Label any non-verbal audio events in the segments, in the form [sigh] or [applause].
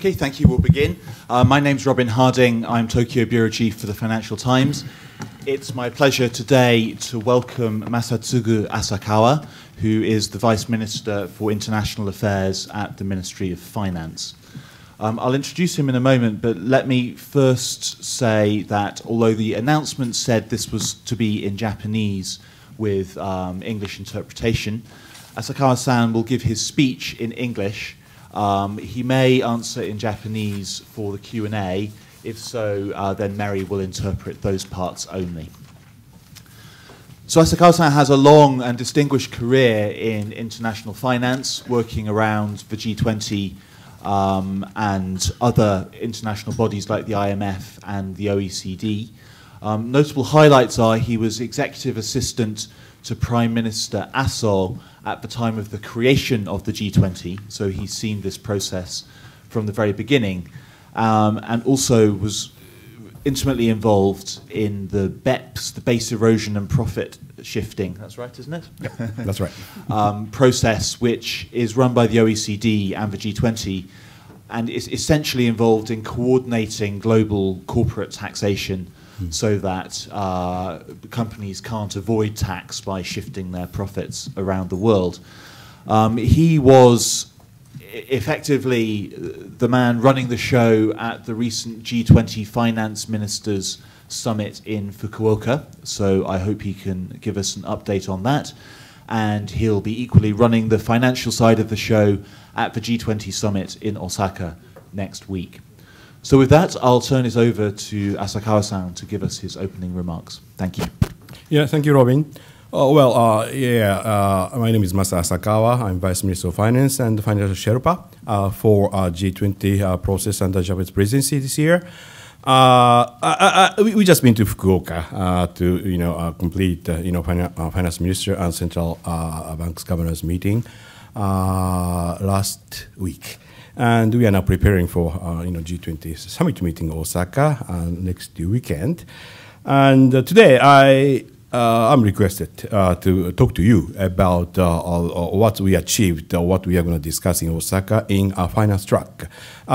Okay, thank you. We'll begin. Uh, my name's Robin Harding. I'm Tokyo Bureau Chief for the Financial Times. It's my pleasure today to welcome Masatsugu Asakawa, who is the Vice Minister for International Affairs at the Ministry of Finance. Um, I'll introduce him in a moment, but let me first say that although the announcement said this was to be in Japanese with um, English interpretation, Asakawa san will give his speech in English. Um, he may answer in Japanese for the Q&A. If so, uh, then Mary will interpret those parts only. So Asakawa-san has a long and distinguished career in international finance, working around the G20 um, and other international bodies like the IMF and the OECD. Um, notable highlights are he was executive assistant to Prime Minister Assol at the time of the creation of the G20, so he's seen this process from the very beginning, um, and also was intimately involved in the BEPS, the base erosion and profit shifting. That's right, isn't it? Yep, that's right. [laughs] um, process, which is run by the OECD and the G20, and is essentially involved in coordinating global corporate taxation mm. so that uh, companies can't avoid tax by shifting their profits around the world. Um, he was effectively the man running the show at the recent G20 finance ministers summit in Fukuoka. So I hope he can give us an update on that. And he'll be equally running the financial side of the show at the G20 summit in Osaka next week. So with that, I'll turn it over to Asakawa-san to give us his opening remarks. Thank you. Yeah, thank you, Robin. Uh, well, uh, yeah, uh, my name is Masa Asakawa. I'm Vice Minister of Finance and Financial Sherpa uh, for uh, G20 uh, process under Japanese presidency this year. I, I, we, we just been to Fukuoka to, you know, complete, you know, Finance Minister and Central Bank's Governors meeting last week. And we are now preparing for uh, you know, G20 summit meeting in Osaka uh, next weekend. And uh, today I uh, I'm requested uh, to talk to you about uh, uh what we achieved, uh, what we are going to discuss in Osaka in our finance track.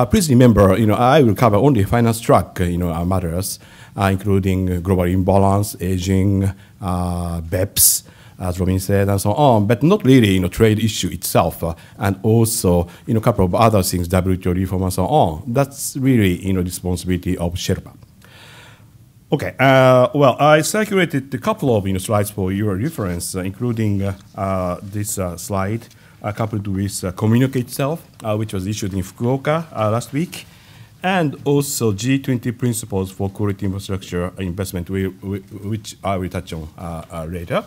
please remember, you know, I will cover only finance track, you know, matters, including global imbalance, aging, BEPS, as Robin said, and so on, but not really you know, trade issue itself, uh, and also you know, a couple of other things, WTO reform and so on. That's really you know, responsibility of Sherpa. Okay, uh, well, I circulated a couple of you know, slides for your reference, uh, including uh, uh, this uh, slide coupled with uh, Communicate itself, which was issued in Fukuoka last week and also G20 principles for quality infrastructure investment, which I will touch on uh, later.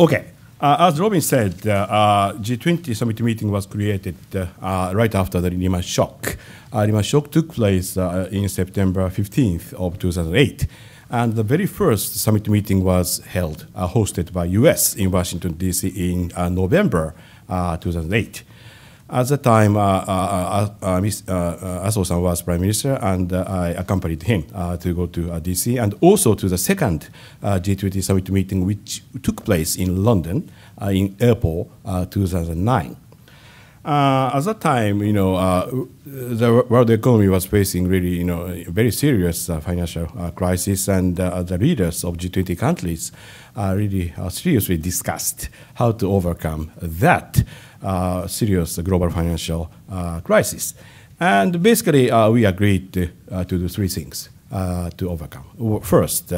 Okay. Uh, as Robin said, uh, uh, G20 summit meeting was created uh, uh, right after the Lehman shock. Lehman uh, shock took place in September 15th of 2008, and the very first summit meeting was held, hosted by U.S. in Washington D.C. in November 2008. At the time, uh, uh, uh, Aso-san was prime minister, and I accompanied him to go to DC and also to the second G20 summit meeting, which took place in London in April 2009. Uh, at that time, you know, uh, the world economy was facing really, you know, very serious uh, financial uh, crisis, and uh, the leaders of G20 countries really uh, seriously discussed how to overcome that serious global financial crisis. And basically, we agreed to, to, do three things to overcome. First,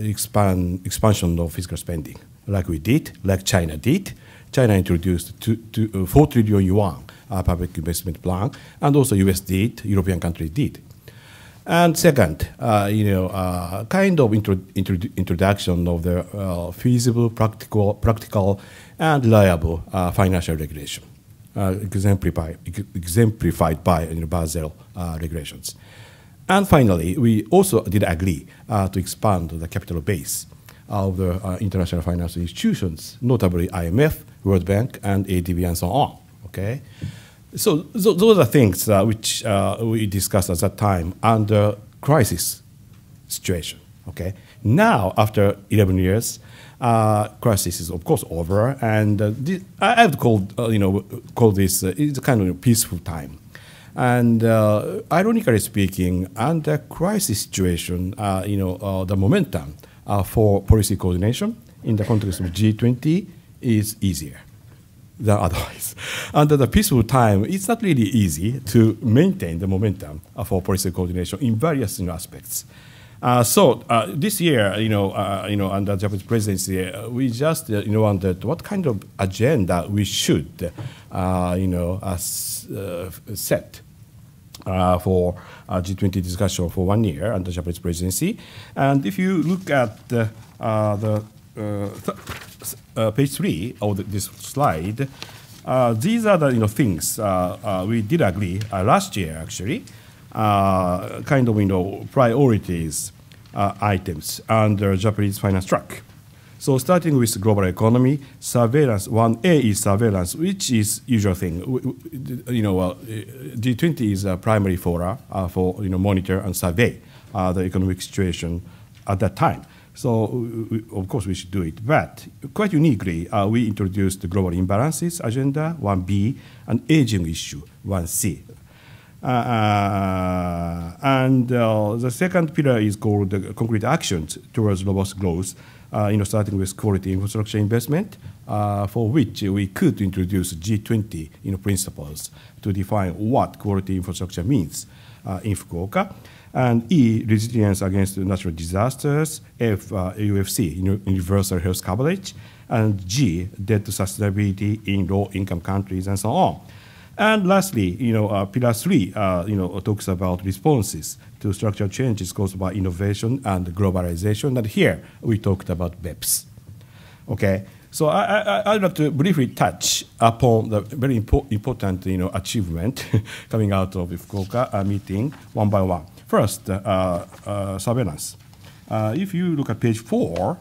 expand, expansion of fiscal spending, like we did, like China did. China introduced two, two, uh, 4 trillion yuan uh, public investment plan, and also US did, European countries did. And second, uh, you know, uh, kind of intro, intro, introduction of the uh, feasible, practical, practical, and reliable uh, financial regulation, exemplified, exemplified by you know, Basel regulations. And finally, we also did agree to expand the capital base of the international financial institutions, notably IMF World Bank and ADB and so on. Okay, so th those are things uh, which uh, we discussed at that time under crisis situation. Okay, now after 11 years, uh, crisis is of course over, and uh, this, I have called uh, you know call this uh, it's kind of a peaceful time. And ironically speaking, under crisis situation, you know the momentum for policy coordination in the context of G20 is easier than [laughs] otherwise. Under the peaceful time, it's not really easy to maintain the momentum for policy coordination in various you know, aspects. Uh, so uh, this year, you know, uh, you know, under Japanese presidency, uh, we just uh, you know wondered what kind of agenda we should, uh, you know, set uh, for uh, G20 discussion for one year under Japanese presidency. And if you look at the, uh, the th uh, page three of this slide, uh, these are the you know things uh, uh, we did agree uh, last year actually, kind of you know priorities items under Japanese finance track. So starting with global economy, surveillance 1A is surveillance, which is usual thing. You know, uh, G20 is a primary fora uh, for you know monitor and survey uh, the economic situation at that time. So uh, uh, of course we should do it. But quite uniquely, uh, we introduced the global imbalances agenda 1B and aging issue 1C. Uh, uh, and uh, the second pillar is called the concrete actions towards robust growth, you know, starting with quality infrastructure investment, for which we could introduce G20 you know, principles to define what quality infrastructure means in Fukuoka and E, resilience against natural disasters, F, uh, UFC, universal health coverage, and G, debt to sustainability in low-income countries and so on. And lastly, you know, uh, pillar three, uh, you know, talks about responses to structural changes caused by innovation and globalization. And here we talked about BEPS. Okay, so I, I, would like to briefly touch upon the very impo important, you know, achievement [laughs] coming out of the Fukuoka uh, meeting one by one. First, uh, uh, surveillance. Uh, if you look at page four,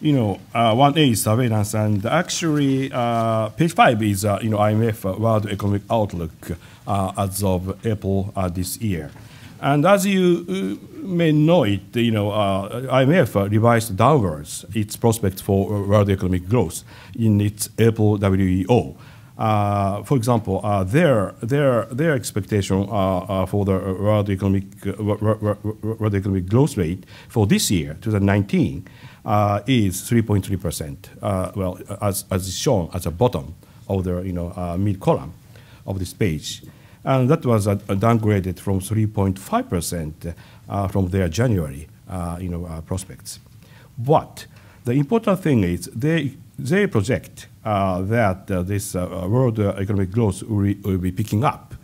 you know, uh, 1A is surveillance, and actually, uh, page 5 is, uh, you know, IMF World Economic Outlook as of April this year. And as you may know it, you know, IMF revised downwards its prospects for world economic growth in its April WEO. Uh, for example, uh, their their their expectation uh, uh for the world economic uh, world economic growth rate for this year, 2019, uh, is 3.3 percent. well, as as is shown at the bottom of the you know mid column of this page, and that was downgraded from 3.5 percent from their January you know prospects. But the important thing is they they project uh, that uh, this uh, world economic growth will, will, be picking up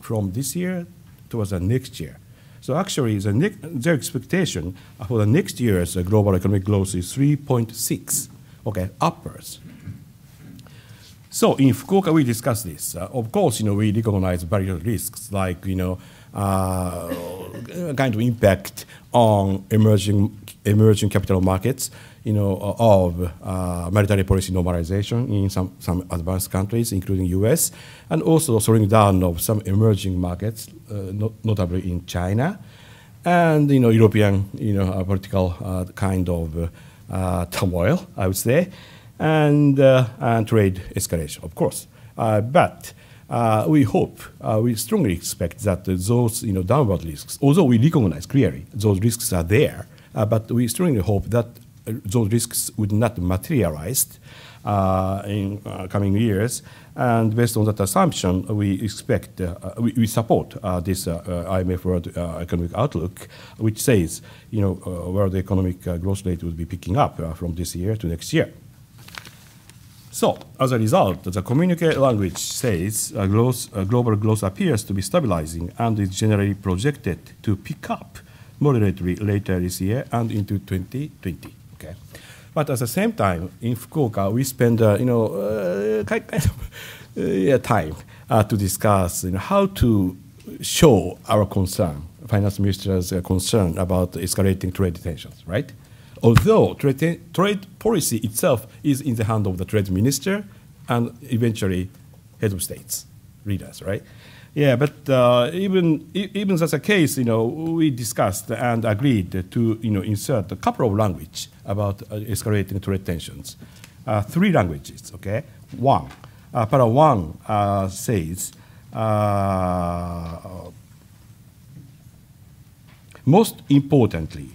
from this year towards the next year. So actually, the ne- their expectation for the next year's global economic growth is 3.6, okay, upwards. So in Fukuoka, we discussed this. Uh, of course, you know, we recognize various risks like, you know, uh, kind of impact on emerging, emerging capital markets you know, of uh, monetary policy normalization in some, some advanced countries, including U.S., and also slowing down of some emerging markets, uh, not, notably in China, and you know, European you know, uh, political uh, kind of uh, turmoil, I would say, and, uh, and trade escalation, of course. but we hope, we strongly expect that those you know, downward risks, although we recognize clearly those risks are there, uh, but we strongly hope that uh, those risks would not materialize uh, in uh, coming years. And based on that assumption, we expect, uh, we, we, support uh, this uh, IMF World Economic Outlook, which says, you know, world economic growth rate will be picking up from this year to next year. So, as a result, the communique language says growth, global growth appears to be stabilizing and is generally projected to pick up moderately later this year and into 2020. But at the same time, in Fukuoka, we spend uh, you know uh, kind of uh, time to discuss you know, how to show our concern, finance minister's concern about escalating trade tensions, right? Although trade, trade policy itself is in the hand of the trade minister and eventually head of states, leaders, right? Yeah, but uh, even even that's a case, you know, we discussed and agreed to you know insert a couple of language about uh, escalating trade tensions, uh, three languages. Okay, one, uh, para one uh, says. Uh, most importantly,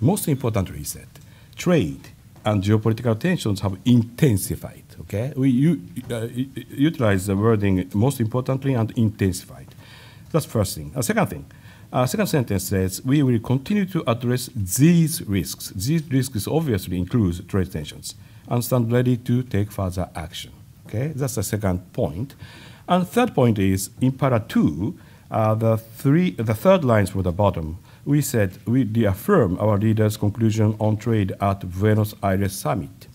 most importantly, he said, trade and geopolitical tensions have intensified Okay? We u- uh, utilize the wording most importantly and intensified. That's first thing. Uh, second thing, uh, second sentence says we will continue to address these risks. These risks obviously include trade tensions and stand ready to take further action. Okay, that's the second point. And third point is in para two, uh, the three, the third lines from the bottom. We said we reaffirm our leaders' conclusion on trade at Buenos Aires summit.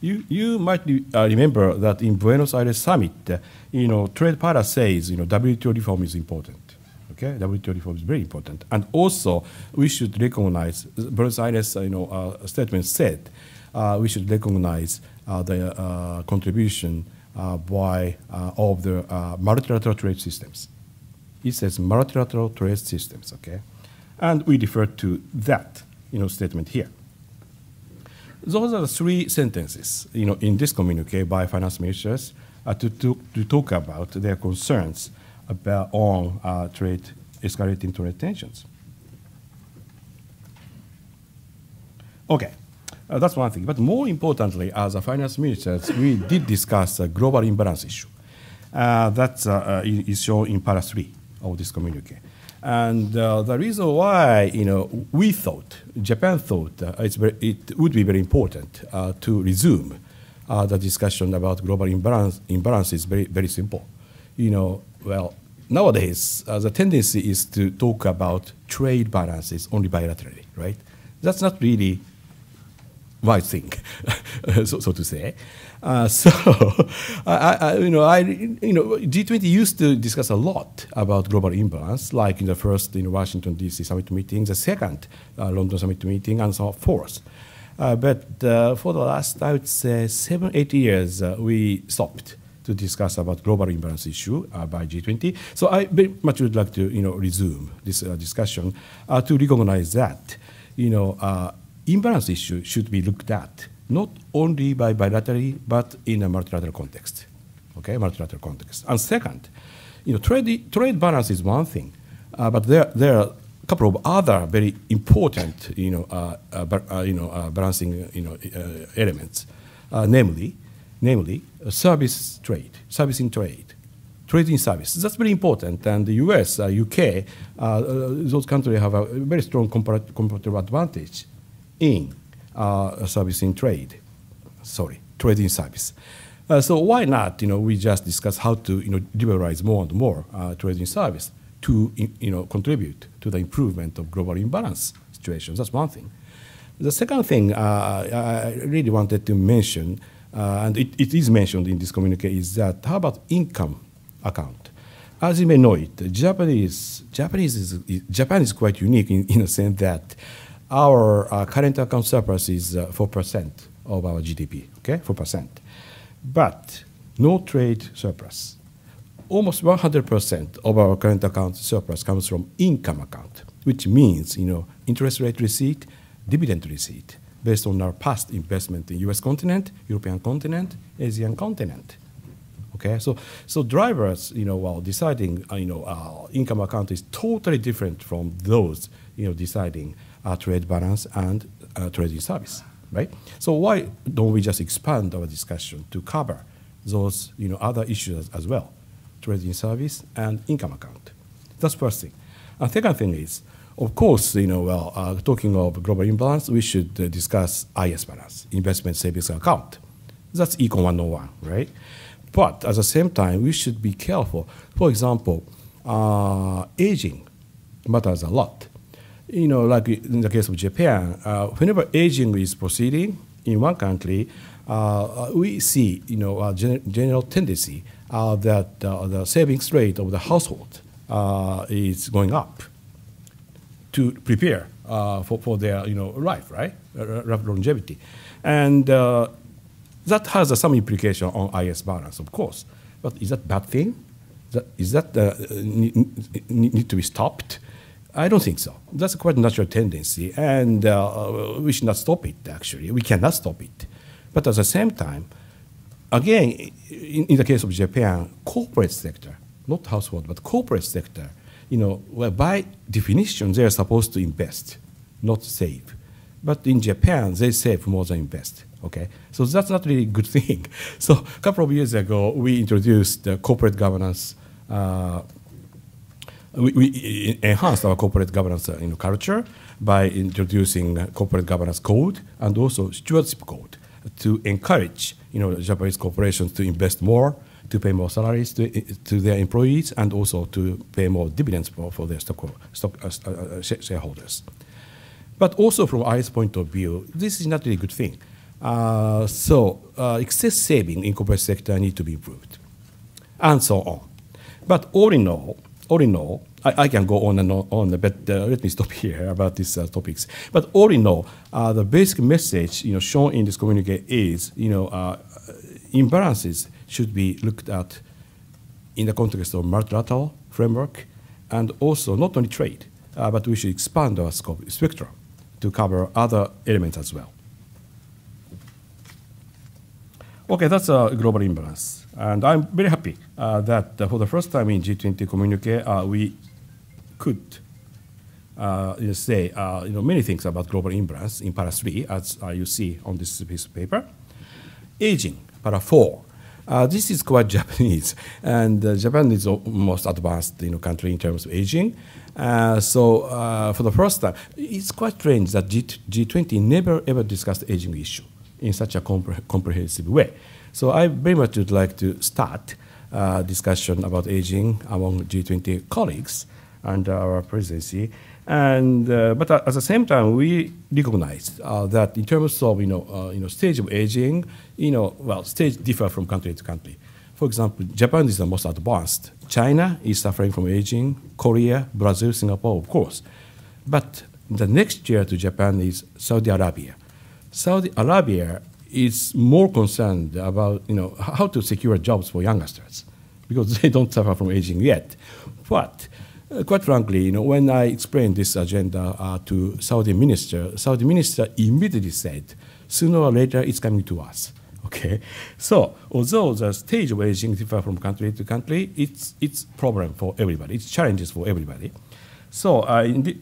You, you might uh, remember that in Buenos Aires summit, uh, you know, Trade Para says, you know, WTO reform is important. Okay, WTO reform is very important. And also, we should recognize, Buenos Aires, uh, you know, uh, statement said, uh, we should recognize uh, the contribution by of the multilateral trade systems. It says multilateral trade systems, okay? And we refer to that, you know, statement here. Those are the three sentences you know, in this communique by finance ministers uh, to, to, to, talk about their concerns about on uh, trade escalating trade tensions. Okay, uh, that's one thing. But more importantly, as a finance ministers, we [laughs] did discuss the global imbalance issue. Uh, that uh, uh is shown in para 3 of this communique. And uh, the reason why, you know, we thought, Japan thought, uh, very, it would be very important uh, to resume uh, the discussion about global imbalance, imbalance is very, very simple. You know, well, nowadays, uh, the tendency is to talk about trade balances only bilaterally, right? That's not really wise thing, [laughs] so, so to say. Uh, [laughs] so, I, I, you know, I, you know, G20 used to discuss a lot about global imbalance, like in the first in Washington D.C. summit meeting, the second uh, London summit meeting, and so forth. Uh, but uh, for the last, I would say, seven, eight years, uh, we stopped to discuss about global imbalance issue uh, by G20. So I very much would like to, you know, resume this discussion to recognize that, you know, imbalance issue should be looked at not only by bilaterally, but in a multilateral context. Okay, multilateral context. And second, you know, trade, trade balance is one thing, uh, but there, there are a couple of other very important, you know, uh, uh, uh you know uh, balancing, you know, uh, elements, namely, namely service trade, service in trade, trade in services. That's very important, and the U.S., U.K., those countries have a very strong comparative advantage in uh, service in trade, sorry, trading service. Uh, so why not, you know, we just discuss how to, you know, liberalize more and more uh, service to, you know, contribute to the improvement of global imbalance situations. That's one thing. The second thing uh, I really wanted to mention, uh, and it, it is mentioned in this communique, is that how about income account? As you may know it, Japanese, Japanese is, Japan is quite unique in, in sense that our uh, current account surplus is uh, 4% of our GDP, okay, 4%. But no trade surplus. Almost 100% of our current account surplus comes from income account, which means, you know, interest rate receipt, dividend receipt, based on our past investment in U.S. continent, European continent, Asian continent. Okay, so so drivers, you know, while deciding, uh, you know, uh, income account is totally different from those, you know, deciding trade balance and trading service, right? So why don't we just expand our discussion to cover those you know, other issues as well, trading service and income account? That's first thing. And second thing is, of course, you know, well, uh, talking of global imbalance, we should uh, discuss IS balance, investment savings account. That's Econ 101, right? But at the same time, we should be careful. For example, uh, aging matters a lot you know, like in the case of Japan, uh, whenever aging is proceeding in one country, uh, uh we see, you know, a gen general tendency uh, that uh, the savings rate of the household uh, is going up to prepare for, for their, you know, life, right, longevity. And that has some implication on IS balance, of course. But is that bad thing? Is that, is that need to be stopped? I don't think so. That's quite a natural tendency, and uh, we should not stop it, actually. We cannot stop it. But at the same time, again, in, in the case of Japan, corporate sector, not household, but corporate sector, you know, well, by definition, they are supposed to invest, not save. But in Japan, they save more than invest. Okay, so that's not really a good [laughs] thing. So a couple of years ago, we introduced the corporate governance uh, we, we uh, enhanced our corporate governance uh, culture by introducing uh, corporate governance code and also stewardship code to encourage you know, Japanese corporations to invest more, to pay more salaries to, to their employees, and also to pay more dividends for, for their stock, stock uh, shareholders. But also from IS point of view, this is not really a good thing. Uh, so uh, excess saving in corporate sector need to be improved, and so on. But all in all, all in all, I, I, can go on and on, but uh, let me stop [laughs] here about these uh, topics. But all in all, uh, the basic message you know, shown in this communique is you know, uh, uh, imbalances should be looked at in the context of multilateral framework and also not only trade, uh, but we should expand our scope spectrum to cover other elements as well. Okay, that's a global imbalance. And I'm very happy uh, that uh, for the first time in G20 communique, uh, we could uh, say uh, you know, many things about global imbalance in para 3, as uh, you see on this piece of paper. Aging, para 4. Uh, this is quite [laughs] Japanese, and uh, Japan is the most advanced you know, country in terms of aging. Uh, so, for the first time, it's quite strange that G- 20 never ever discussed aging issue in such a compre comprehensive way. So, I very much would like to start discussion about aging among G20 colleagues under our presidency. And, uh, but uh, at the same time, we recognize uh, that in terms of you know, uh, you know, stage of aging, you know, well, stage differ from country to country. For example, Japan is the most advanced. China is suffering from aging. Korea, Brazil, Singapore, of course. But the next year to Japan is Saudi Arabia. Saudi Arabia is more concerned about you know, how to secure jobs for youngsters because [laughs] they don't suffer from aging yet. But uh, quite frankly, you know, when I explained this agenda uh, to Saudi minister, Saudi minister immediately said, sooner or later it's coming to us. [laughs] Okay, so although the stage of aging differ from country to country, it's it's problem for everybody. It's challenges for everybody. So uh, in, the,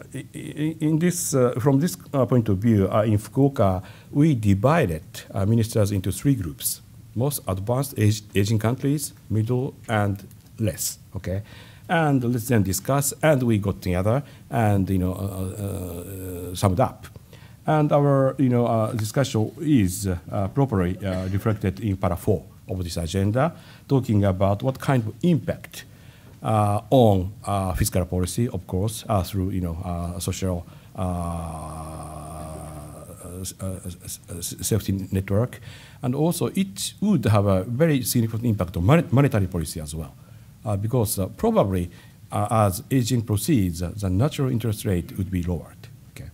in, this, uh, from this uh, point of view, uh, in Fukuoka, we divided uh, ministers into three groups: most advanced age, aging countries, middle, and less. Okay, and let's then discuss. And we got together and you know uh, uh, uh summed up. And our you know uh, discussion is uh, properly uh, reflected in para four of this agenda, talking about what kind of impact on fiscal policy, of course, through you know social. Uh, safety network, and also it would have a very significant impact on monetary policy as well. Uh, because uh, probably uh, as aging proceeds, the natural interest rate would be lowered. Okay.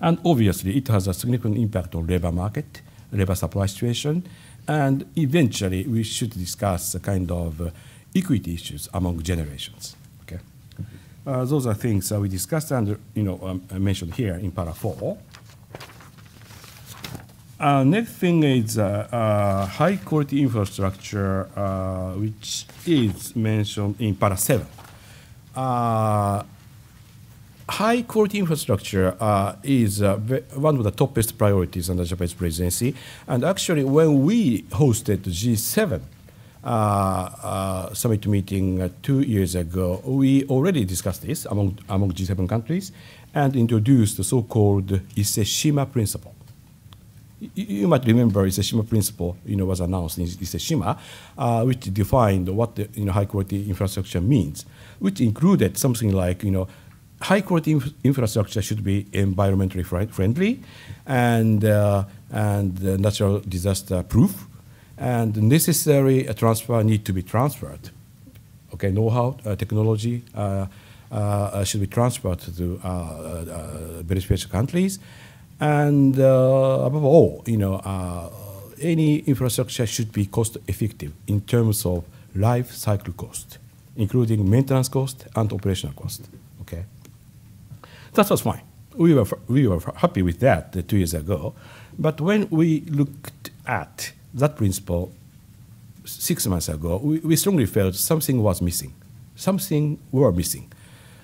And obviously, it has a significant impact on labor market, labor supply situation, and eventually we should discuss the kind of equity issues among generations. Okay. Uh, those are things that we discussed and you know um, mentioned here in para four. Uh, next thing is uh, uh, high quality infrastructure, uh, which is mentioned in para 7. Uh, high quality infrastructure uh, is one of the topest priorities under Japanese presidency. And actually, when we hosted the G7 summit meeting two years ago, we already discussed this among, among G7 countries and introduced the so called Iseshima principle you, you, might remember Shima principle, you know, was announced in Shima, uh, which defined what the, you know, high quality infrastructure means, which included something like, you know, high quality inf infrastructure should be environmentally friendly and, uh, and uh, natural disaster proof, and necessary uh, transfer need to be transferred. Okay, know-how, uh, technology uh, should be transferred to beneficial countries and uh, above all, you know, uh, any infrastructure should be cost effective in terms of life cycle cost, including maintenance cost and operational cost. Okay, that was fine. We were we were happy with that uh, two years ago, but when we looked at that principle six months ago, we, we strongly felt something was missing. Something were missing,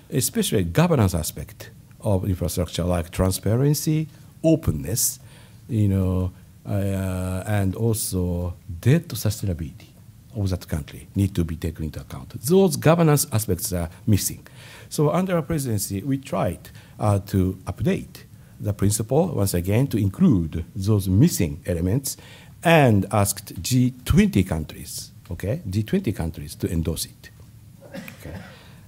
especially governance aspect of infrastructure like transparency, openness, you know, uh, and also debt sustainability of that country need to be taken into account. Those governance aspects are missing. So under our presidency, we tried uh, to update the principle once again to include those missing elements and asked G20 countries, okay, G20 countries to endorse it. Okay.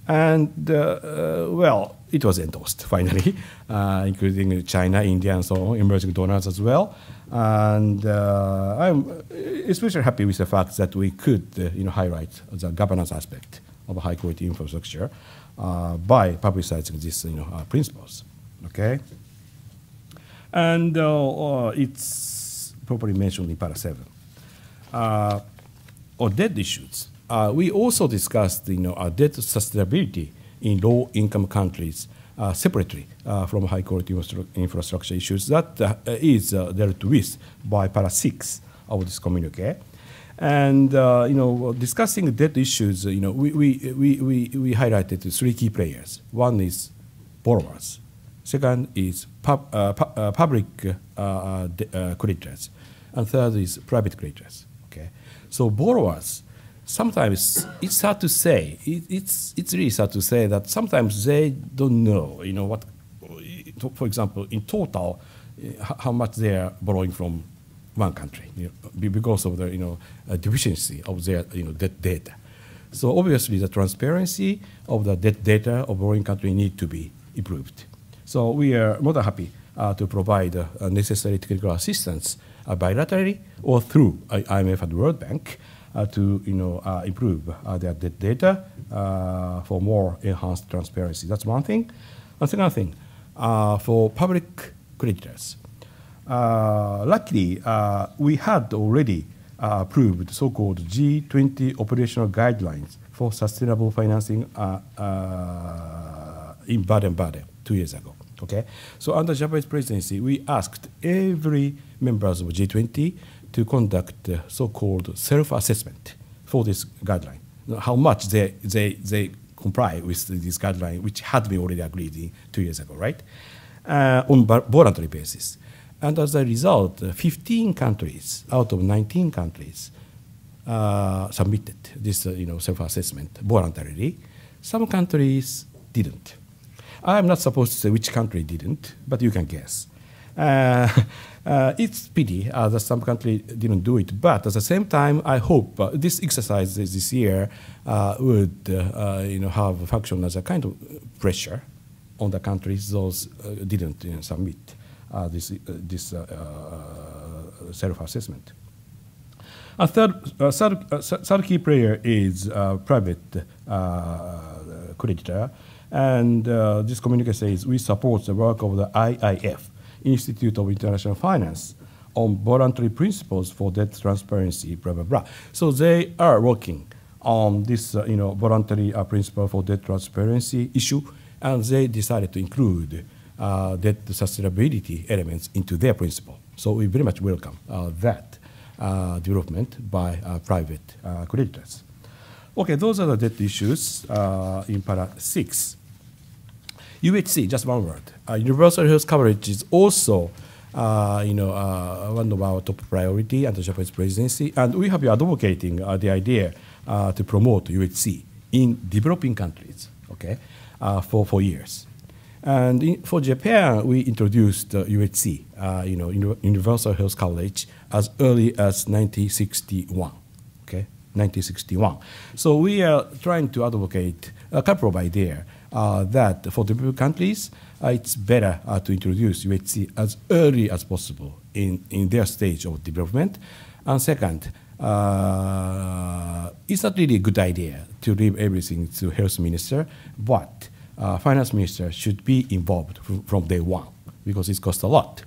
And uh, uh well, it was endorsed [laughs] finally, uh, including China, India, and so on, emerging donors as well. And uh, I'm especially happy with the fact that we could uh, you know, highlight the governance aspect of high quality infrastructure uh, by publicizing these you know, uh, principles. Okay? And uh, it's properly mentioned in Para 7. or debt issues. we also discussed you know, our debt sustainability in low income countries uh, separately uh, from high quality infrastructure issues. That uh, is dealt uh, with by para 6 of this communique. And uh, you know, discussing debt issues, you know, we, we, we, we, we highlighted three key players. One is borrowers. Second is pub, uh, pu public creditors, and third is private creditors. Okay, so borrowers sometimes it's hard to say. It, it's it's really hard to say that sometimes they don't know. You know what? For example, in total, uh, how much they are borrowing from one country you know, because of the you know uh, deficiency of their you know debt data. So obviously, the transparency of the debt data of borrowing country need to be improved. So we are more than happy uh, to provide uh, necessary technical assistance bilaterally or through IMF and World Bank uh, to you know, uh, improve uh, their data for more enhanced transparency. That's one thing. And second thing, for public creditors, luckily we had already approved so-called G20 operational guidelines for sustainable financing in Baden-Baden two years ago. Okay, so under Japanese presidency, we asked every members of G20 to conduct so-called self-assessment for this guideline, how much they, they, they comply with this guideline, which had been already agreed two years ago, right, uh, on voluntary basis. And as a result, uh, 15 countries out of 19 countries uh, submitted this uh, you know, self-assessment voluntarily. Some countries didn't. I'm not supposed to say which country didn't, but you can guess. Uh, [laughs] Uh, it's pity uh, that some countries didn't do it, but at the same time, I hope uh, this exercise this year uh, would uh, uh, you know, have function as a kind of pressure on the countries those didn't you know, submit this, this self-assessment. A third, third, third, key player is private creditor, and this communication says we support the work of the IIF, Institute of International Finance on voluntary principles for debt transparency, blah, blah, blah. So they are working on this, uh, you know, voluntary uh, principle for debt transparency issue, and they decided to include uh, debt sustainability elements into their principle. So we very much welcome uh, that uh, development by uh, private creditors. Okay, those are the debt issues in para 6. UHC, just one word. Uh, universal health coverage is also, uh, you know, uh, one of our top priority under Japanese presidency, and we have been advocating uh, the idea uh, to promote UHC in developing countries, okay, uh, for for years. And in, for Japan, we introduced UHC, you know, universal health coverage, as early as 1961, okay, 1961. So we are trying to advocate a couple of ideas uh, that for developed countries, uh, it's better uh, to introduce UHC as early as possible in, in their stage of development. And second, uh, it's not really a good idea to leave everything to health minister, but uh, finance minister should be involved from, from day one because it costs a lot.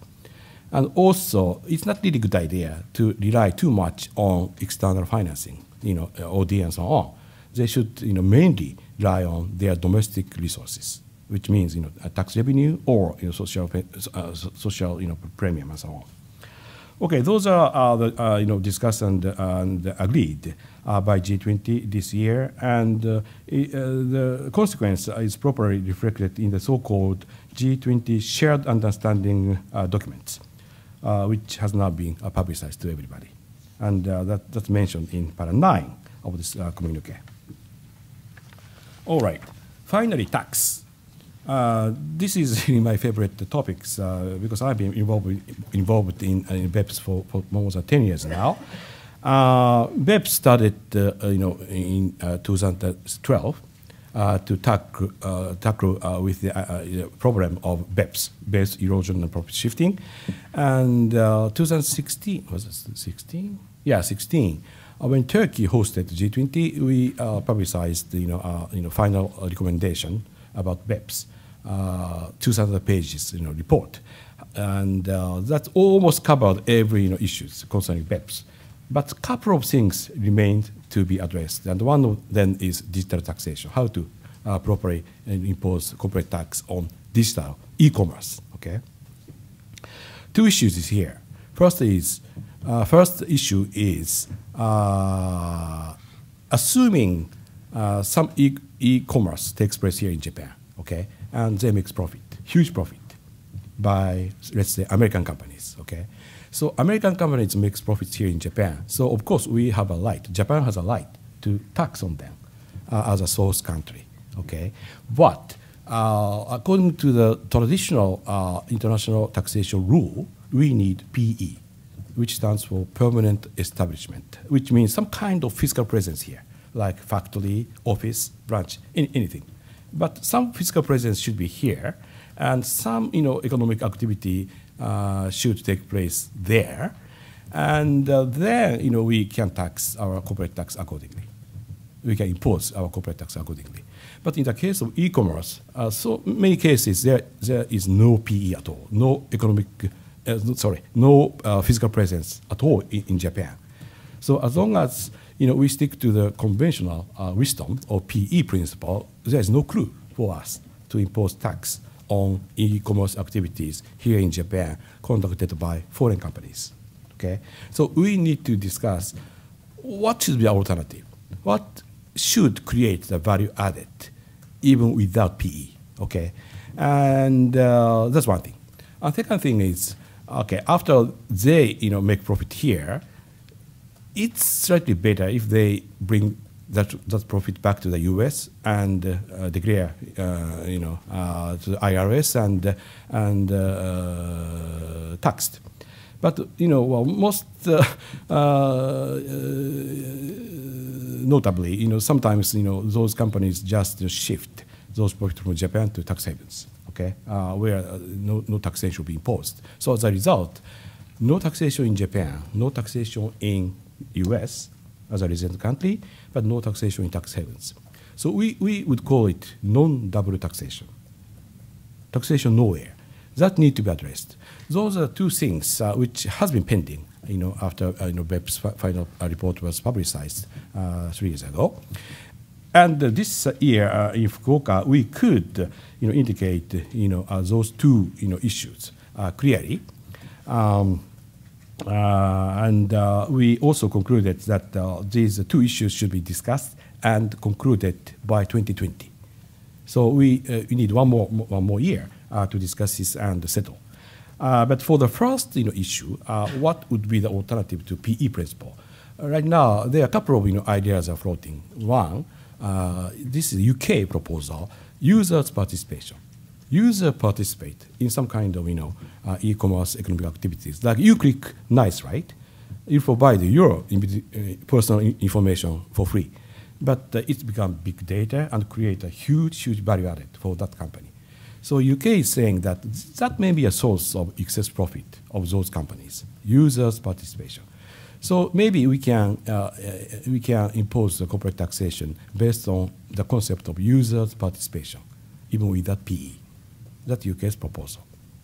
And also, it's not really a good idea to rely too much on external financing, you know, OD and so on. They should, you know, mainly rely on their domestic resources, which means you know a tax revenue or you know, social uh, social you know premium and so on. Okay, those are uh, the, uh, you know discussed and, and agreed uh, by G20 this year, and uh, uh, the consequence is properly reflected in the so-called G20 Shared Understanding documents, which has now been publicized to everybody, and that, that's mentioned in Part 9 of this communique. All right. Finally, tax. Uh, this is [laughs] my favorite topics uh, because I've been involved, involved in, uh, in BEPS for, for more than uh, 10 years now. Uh, BEPS started uh, you know, in 2012 to tackle, tackle with the problem of BEPS, base erosion and profit shifting. And 2016, was it 16? Yeah, 16 uh, when Turkey hosted G20, we uh, publicized you know, our uh, you know, final recommendation about BEPS, 200 pages you know, report. And that almost covered every you know, issues concerning BEPS. But a couple of things remained to be addressed, and one of them is digital taxation, how to uh, properly impose corporate tax on digital e-commerce. Okay, two issues is here. First is uh, first issue is uh, assuming uh, some e, e- commerce takes place here in Japan, okay, and they make profit, huge profit, by let's say American companies, okay. So American companies make profits here in Japan. So of course we have a right. Japan has a right to tax on them uh, as a source country, okay. But uh, according to the traditional uh, international taxation rule, we need PE, which stands for permanent establishment, which means some kind of physical presence here, like factory, office, branch, anything. But some physical presence should be here, and some you know, economic activity uh, should take place there. And uh, then you know, we can tax our corporate tax accordingly. We can impose our corporate tax accordingly. But in the case of e-commerce, uh, so many cases there, there is no PE at all, no economic uh, sorry, no uh, physical presence at all in, in, Japan. So as long as you know, we stick to the conventional uh, wisdom or PE principle, there is no clue for us to impose tax on e-commerce activities here in Japan conducted by foreign companies. Okay, so we need to discuss what should be our alternative, what should create the value added, even without PE. Okay, and uh, that's one thing. And second thing is okay, after they you know make profit here, it's slightly better if they bring that that profit back to the U.S. and uh, declare uh, you know uh, to the IRS and uh, and uh, uh, taxed. But you know, well, most notably, you know, sometimes you know those companies just shift those profits from Japan to tax havens okay, uh, where uh, no, no taxation should be imposed. So as a result, no taxation in Japan, no taxation in US as a resident country, but no taxation in tax havens. So we, we would call it non-double taxation. Taxation nowhere. That need to be addressed. Those are two things uh, which has been pending, you know, after uh, you know, BEP's final uh, report was publicized uh, three years ago. And this year uh, in Fukuoka, we could you know, indicate you know, uh, those two you know, issues uh, clearly. Um, and we also concluded that these two issues should be discussed and concluded by 2020. So we, we need one more, one more year to discuss this and settle. Uh, but for the first you know, issue, uh, what would be the alternative to PE principle? Uh, right now, there are a couple of you know, ideas are floating. One uh, this is UK proposal, users participation. User participate in some kind of you know uh, e-commerce economic activities. Like you click nice, right? You provide your uh, personal information for free, but uh, it's become big data and create a huge, huge value added for that company. So UK is saying that that may be a source of excess profit of those companies, users participation. So maybe we can uh, uh, we can impose the corporate taxation based on the concept of users' participation, even without PE. That UK's proposal.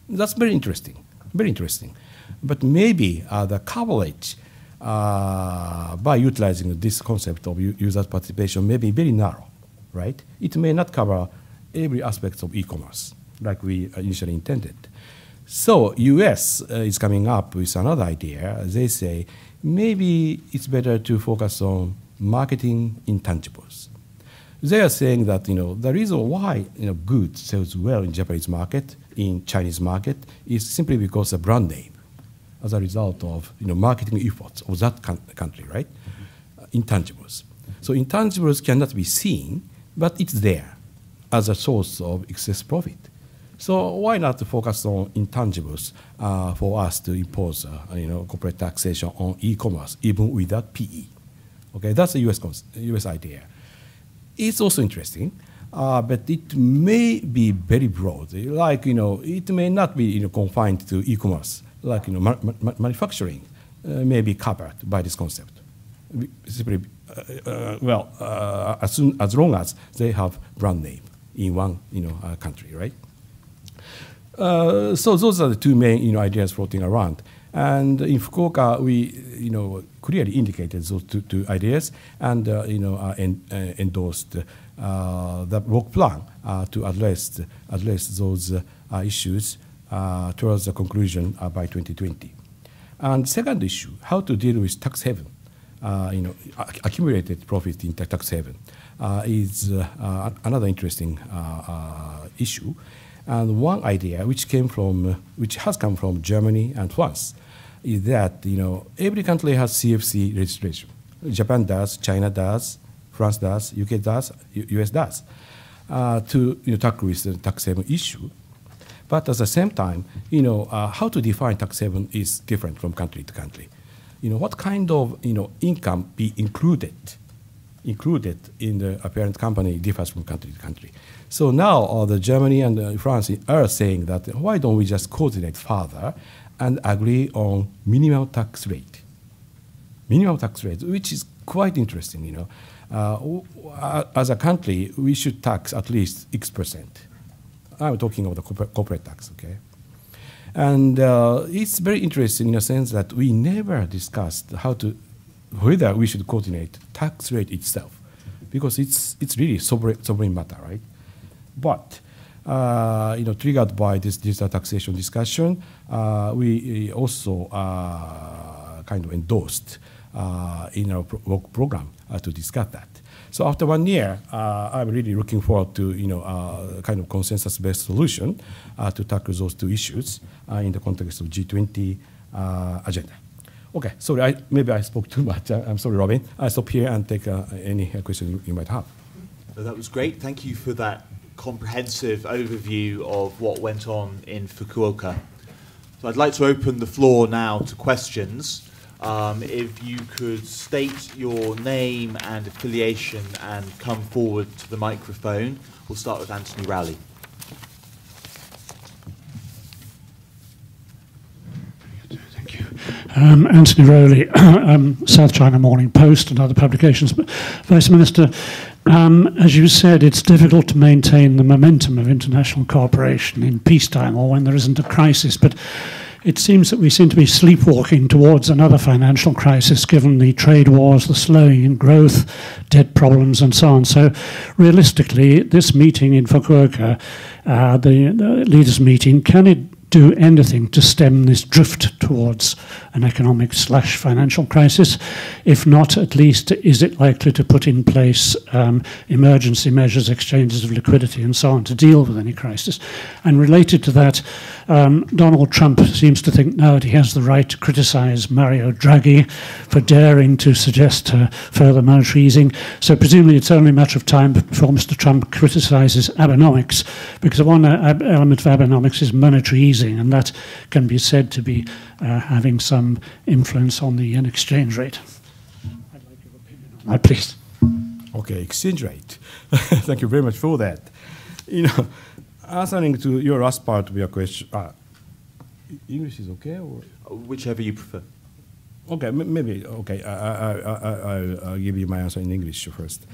That's very interesting, very interesting. But maybe uh, the coverage uh, by utilizing this concept of users' participation may be very narrow, right? It may not cover every aspect of e-commerce like we uh, initially intended. So US uh, is coming up with another idea. They say maybe it's better to focus on marketing intangibles. They are saying that you know the reason why you know goods sells well in Japanese market, in Chinese market, is simply because the brand name, as a result of you know marketing efforts of that country, right? Uh, intangibles. So intangibles cannot be seen, but it's there as a source of excess profit. So why not focus on intangibles uh, for us to impose, uh, you know, corporate taxation on e-commerce even without PE? Okay, that's the U.S. U.S. idea. It's also interesting, uh, but it may be very broad. Like you know, it may not be you know, confined to e-commerce. Like you know, ma ma manufacturing uh, may be covered by this concept. Uh, uh, well, as soon as long as they have brand name in one you know country, right? Uh, so those are the two main you know, ideas floating around. And in Fukuoka, we you know, clearly indicated those two, two ideas and uh, you know, uh, en uh, endorsed uh, the work plan to address, address those issues towards the conclusion by 2020. And second issue, how to deal with tax haven, you know, accumulated profit in tax haven is another interesting issue. And one idea, which came from, uh, which has come from Germany and France, is that you know every country has CFC registration. Japan does, China does, France does, UK does, US does, uh, to you know, tackle with the tax haven issue. But at the same time, you know, uh, how to define tax haven is different from country to country. You know, what kind of you know income be included included in the apparent company differs from country to country. So now uh, the Germany and uh, France are saying that why don't we just coordinate further and agree on minimum tax rate? Minimum tax rate, which is quite interesting, you know. Uh, uh as a country, we should tax at least X percent. I'm talking about the corporate, corporate tax, okay? And uh, it's very interesting in a sense that we never discussed how to whether we should coordinate tax rate itself, because it's, it's really sovereign, sovereign matter, right? But uh, you know, triggered by this digital taxation discussion, uh, we also uh, kind of endorsed uh, in our pro work program uh, to discuss that. So after one year, uh, I'm really looking forward to you know kind of consensus-based solution to tackle those two issues in the context of G20 agenda. Okay, sorry, I, maybe I spoke too much. I, am sorry, Robin. I'll stop here and take uh, any uh, questions you, might have. that was great. Thank you for that comprehensive overview of what went on in Fukuoka. So I'd like to open the floor now to questions. Um, if you could state your name and affiliation and come forward to the microphone, we'll start with Anthony Rowley. um, Anthony Rowley, [clears throat] um, South China Morning Post, and other publications. But Vice Minister, um, as you said, it's difficult to maintain the momentum of international cooperation in peacetime or when there isn't a crisis. But it seems that we seem to be sleepwalking towards another financial crisis given the trade wars, the slowing in growth, debt problems, and so on. So, realistically, this meeting in Fukuoka, uh, the, the leaders' meeting, can it do anything to stem this drift towards an economic slash financial crisis? If not, at least is it likely to put in place um, emergency measures, exchanges of liquidity, and so on to deal with any crisis? And related to that, um, Donald Trump seems to think now that he has the right to criticize Mario Draghi for daring to suggest uh, further monetary easing. So presumably it's only a matter of time before Mr. Trump criticizes Abenomics, because one uh, element of Abenomics is monetary easing easing, and that can be said to be uh, having some influence on the yen exchange rate. I'd like your opinion on that, please. Okay, exchange rate. [laughs] Thank you very much for that. You know, answering to your last part of your question, uh, English is okay, or whichever you prefer. Okay, maybe okay. I, I, I, I, I'll give you my answer in English first.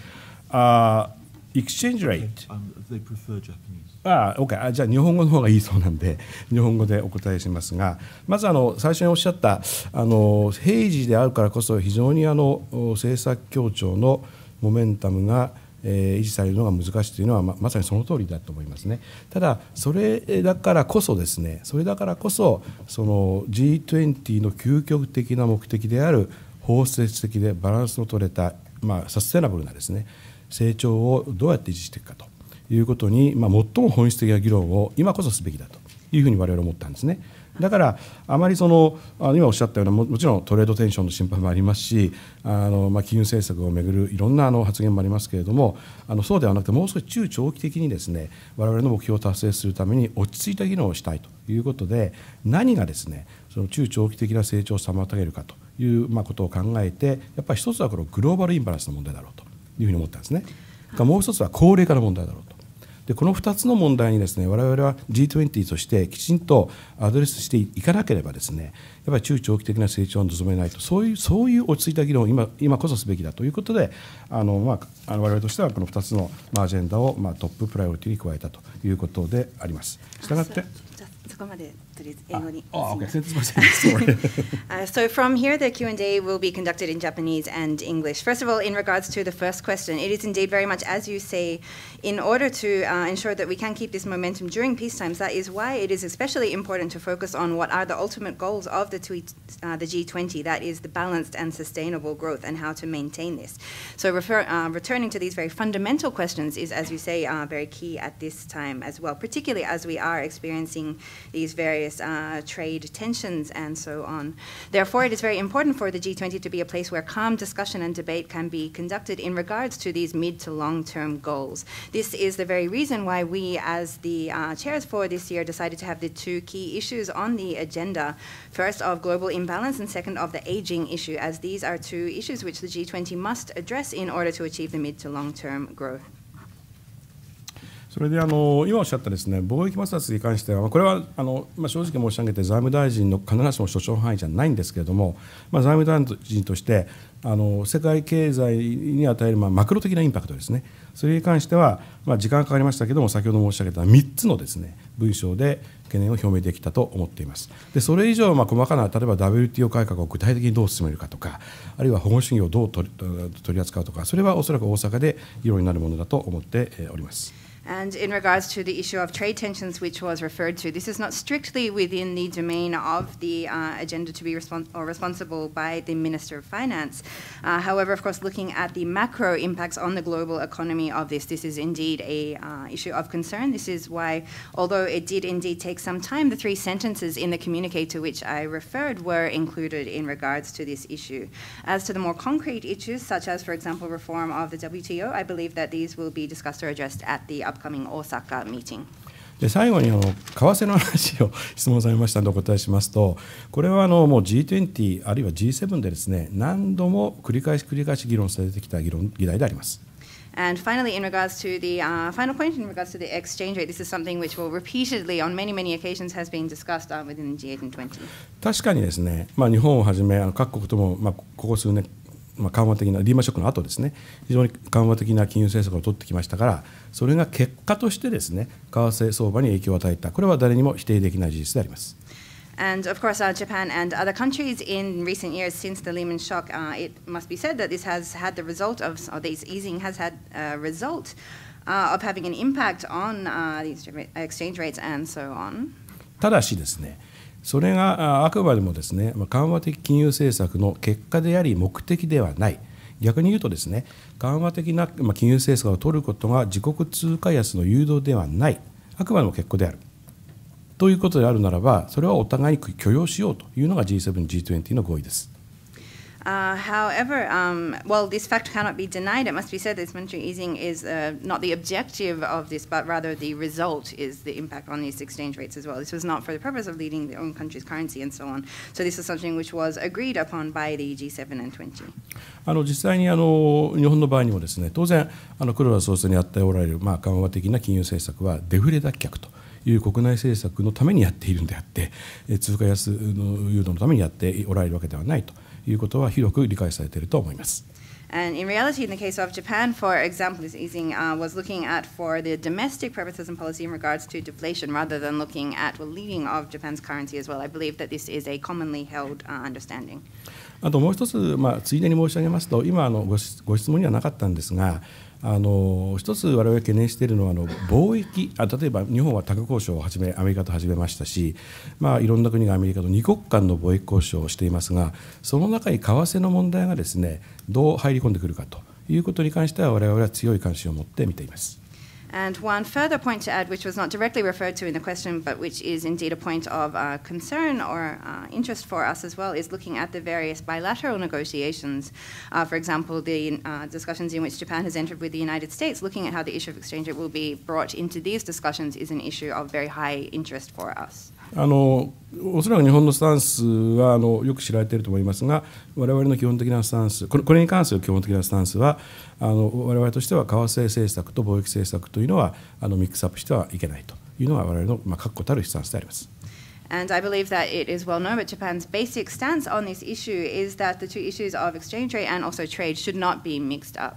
Uh, exchange rate. Okay. Um, they prefer Japanese. ああ OK あじゃあ日本語の方がいいそうなんで日本語でお答えしますがまずあの最初におっしゃったあの平時であるからこそ非常にあの政策協調のモメンタムが、えー、維持されるのが難しいというのはままさにその通りだと思いますねただそれだからこそですねそれだからこそその G20 の究極的な目的である包摂的でバランスの取れた、まあ、サステナブルなですね成長をどうやって維持していくかと。いうことに、まあ、最も本質的な議論を今こそすべきだというふうに我々は思ったんですね。だからあまりその今おっしゃったようなもちろんトレードテンションの心配もありますしあの、まあ、金融政策をめぐるいろんなあの発言もありますけれどもあのそうではなくてもう少し中長期的にですね我々の目標を達成するために落ち着いた議論をしたいということで何がですねその中長期的な成長を妨げるかという、まあ、ことを考えてやっぱり一つはこのグローバルインバランスの問題だろうというふうに思ったんですね。もう一つは高齢化の問題だろうとでこの2つの問題にですね我々は G20 としてきちんとアドレスしていかなければですねやっぱり中長期的な成長を望めないとそういうそういう落ち着いた議論を今今こそすべきだということであの、まあ、あの我々としてはこの2つのアジェンダを、まあ、トッププライオリティに加えたということであります。したがってそこまで Ah, [laughs] uh, so from here, the Q&A will be conducted in Japanese and English. First of all, in regards to the first question, it is indeed very much as you say, in order to uh, ensure that we can keep this momentum during peace times, that is why it is especially important to focus on what are the ultimate goals of the, tweet, uh, the G20, that is the balanced and sustainable growth and how to maintain this. So refer, uh, returning to these very fundamental questions is, as you say, uh, very key at this time as well, particularly as we are experiencing these very various uh, trade tensions and so on. Therefore, it is very important for the G20 to be a place where calm discussion and debate can be conducted in regards to these mid to long term goals. This is the very reason why we, as the uh, chairs for this year, decided to have the two key issues on the agenda first, of global imbalance, and second, of the aging issue, as these are two issues which the G20 must address in order to achieve the mid to long term growth. それであの今おっしゃったですね貿易摩擦に関しては、これはあの、ま正直申し上げて財務大臣の必ずしも所長範囲じゃないんですけれども、まあ、財務大臣としてあの世界経済に与える、まあ、マクロ的なインパクトですねそれに関しては、まあ、時間がかかりましたけども先ほど申し上げた3つのですね文章で懸念を表明できたと思っていますでそれ以上、まあ、細かな例えば WTO 改革を具体的にどう進めるかとかあるいは保護主義をどう取り扱うとかそれはおそらく大阪で議論になるものだと思っております。And in regards to the issue of trade tensions, which was referred to, this is not strictly within the domain of the uh, agenda to be respons or responsible by the Minister of Finance. Uh, however, of course, looking at the macro impacts on the global economy of this, this is indeed a uh, issue of concern. This is why, although it did indeed take some time, the three sentences in the communique to which I referred were included in regards to this issue. As to the more concrete issues, such as, for example, reform of the WTO, I believe that these will be discussed or addressed at the upcoming Osaka meeting. で最後にあの為替の話を質問されましたのでお答えしますとこれはあのもう G20 あるいは G7 でですね何度も繰り返し繰り返し議論されてきた議論議題であります。And finally, in regards to the uh, final point, in regards to the exchange rate, this is something which will repeatedly, on many, many occasions, has been discussed uh, within G8 and 20. 確かにですね、まあ、日本をはじめあの各国とも、まあ、ここ数年まあ、緩和的なリーマンショックの後ですね非常に緩和的な金融政策を取ってきましたからそれが結果としてですね為替相場に影響を与えたこれは誰にも否定できない事実であります。And of course, uh, Japan and other countries in recent years since the Lehman shock, uh, it must be said that this has had the result of, or this easing has had a result uh, of having an impact on uh, these exchange rates and so on. ただしですね、それがあくまでもですね緩和的金融政策の結果であり目的ではない逆に言うとですね緩和的な金融政策を取ることが自国通貨安の誘導ではないあくまでも結果であるということであるならばそれはお互いに許容しようというのが G7、G20 の合意です。Uh, however, um, while this fact cannot be denied, it must be said that monetary easing is uh, not the objective of this, but rather the result is the impact on these exchange rates as well. This was not for the purpose of leading the own country's currency and so on. So this is something which was agreed upon by the G7 and 20. あの実際にあの日本の場合にもですね当然あの黒田総裁にやっておられる、まあ、緩和的な金融政策はデフレ脱却と。いう国内政策のためにやっているんであって通貨安の誘導のためにやっておられるわけではないと。いうことは広く理解されていると思います。And in reality, in the case of Japan, for example, this easing uh, was looking at for the domestic purposes and policy in regards to deflation rather than looking at the leading of Japan's currency as well. I believe that this is a commonly held uh, understanding. あともう一つ、まあ、ついでに申し上げますと、今あのごご質問にはなかったんですが、あの一つ我々懸念しているのはあの貿易あ例えば日本は核交渉をはじめアメリカと始めましたし、まあ、いろんな国がアメリカと2国間の貿易交渉をしていますがその中に為替の問題がですねどう入り込んでくるかということに関しては我々は強い関心を持って見ています。And one further point to add, which was not directly referred to in the question, but which is indeed a point of uh, concern or uh, interest for us as well, is looking at the various bilateral negotiations. Uh, for example, the uh, discussions in which Japan has entered with the United States, looking at how the issue of exchange rate will be brought into these discussions is an issue of very high interest for us. あのおそらく日本のスタンスはあのよく知られていると思いますが我々の基本的なスタンスこれこれに関する基本的なスタンスはあの我々としては為替政策と貿易政策というのはあのミックスアップしてはいけないというのが我々の、まあ、確固たるスタンスであります。And I believe that it is well known that Japan's basic stance on this issue is that the two issues of exchange rate and also trade should not be mixed up.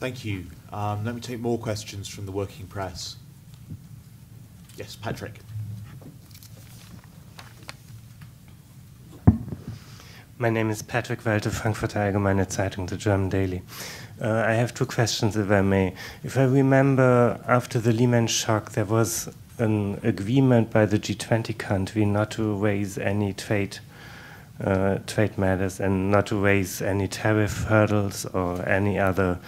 Thank you. Um, let me take more questions from the working press. Yes, Patrick. My name is Patrick Walter, Frankfurter Allgemeine Zeitung, the German daily. Uh, I have two questions, if I may. If I remember, after the Lehman shock, there was an agreement by the G20 country not to raise any trade uh, trade matters and not to raise any tariff hurdles or any other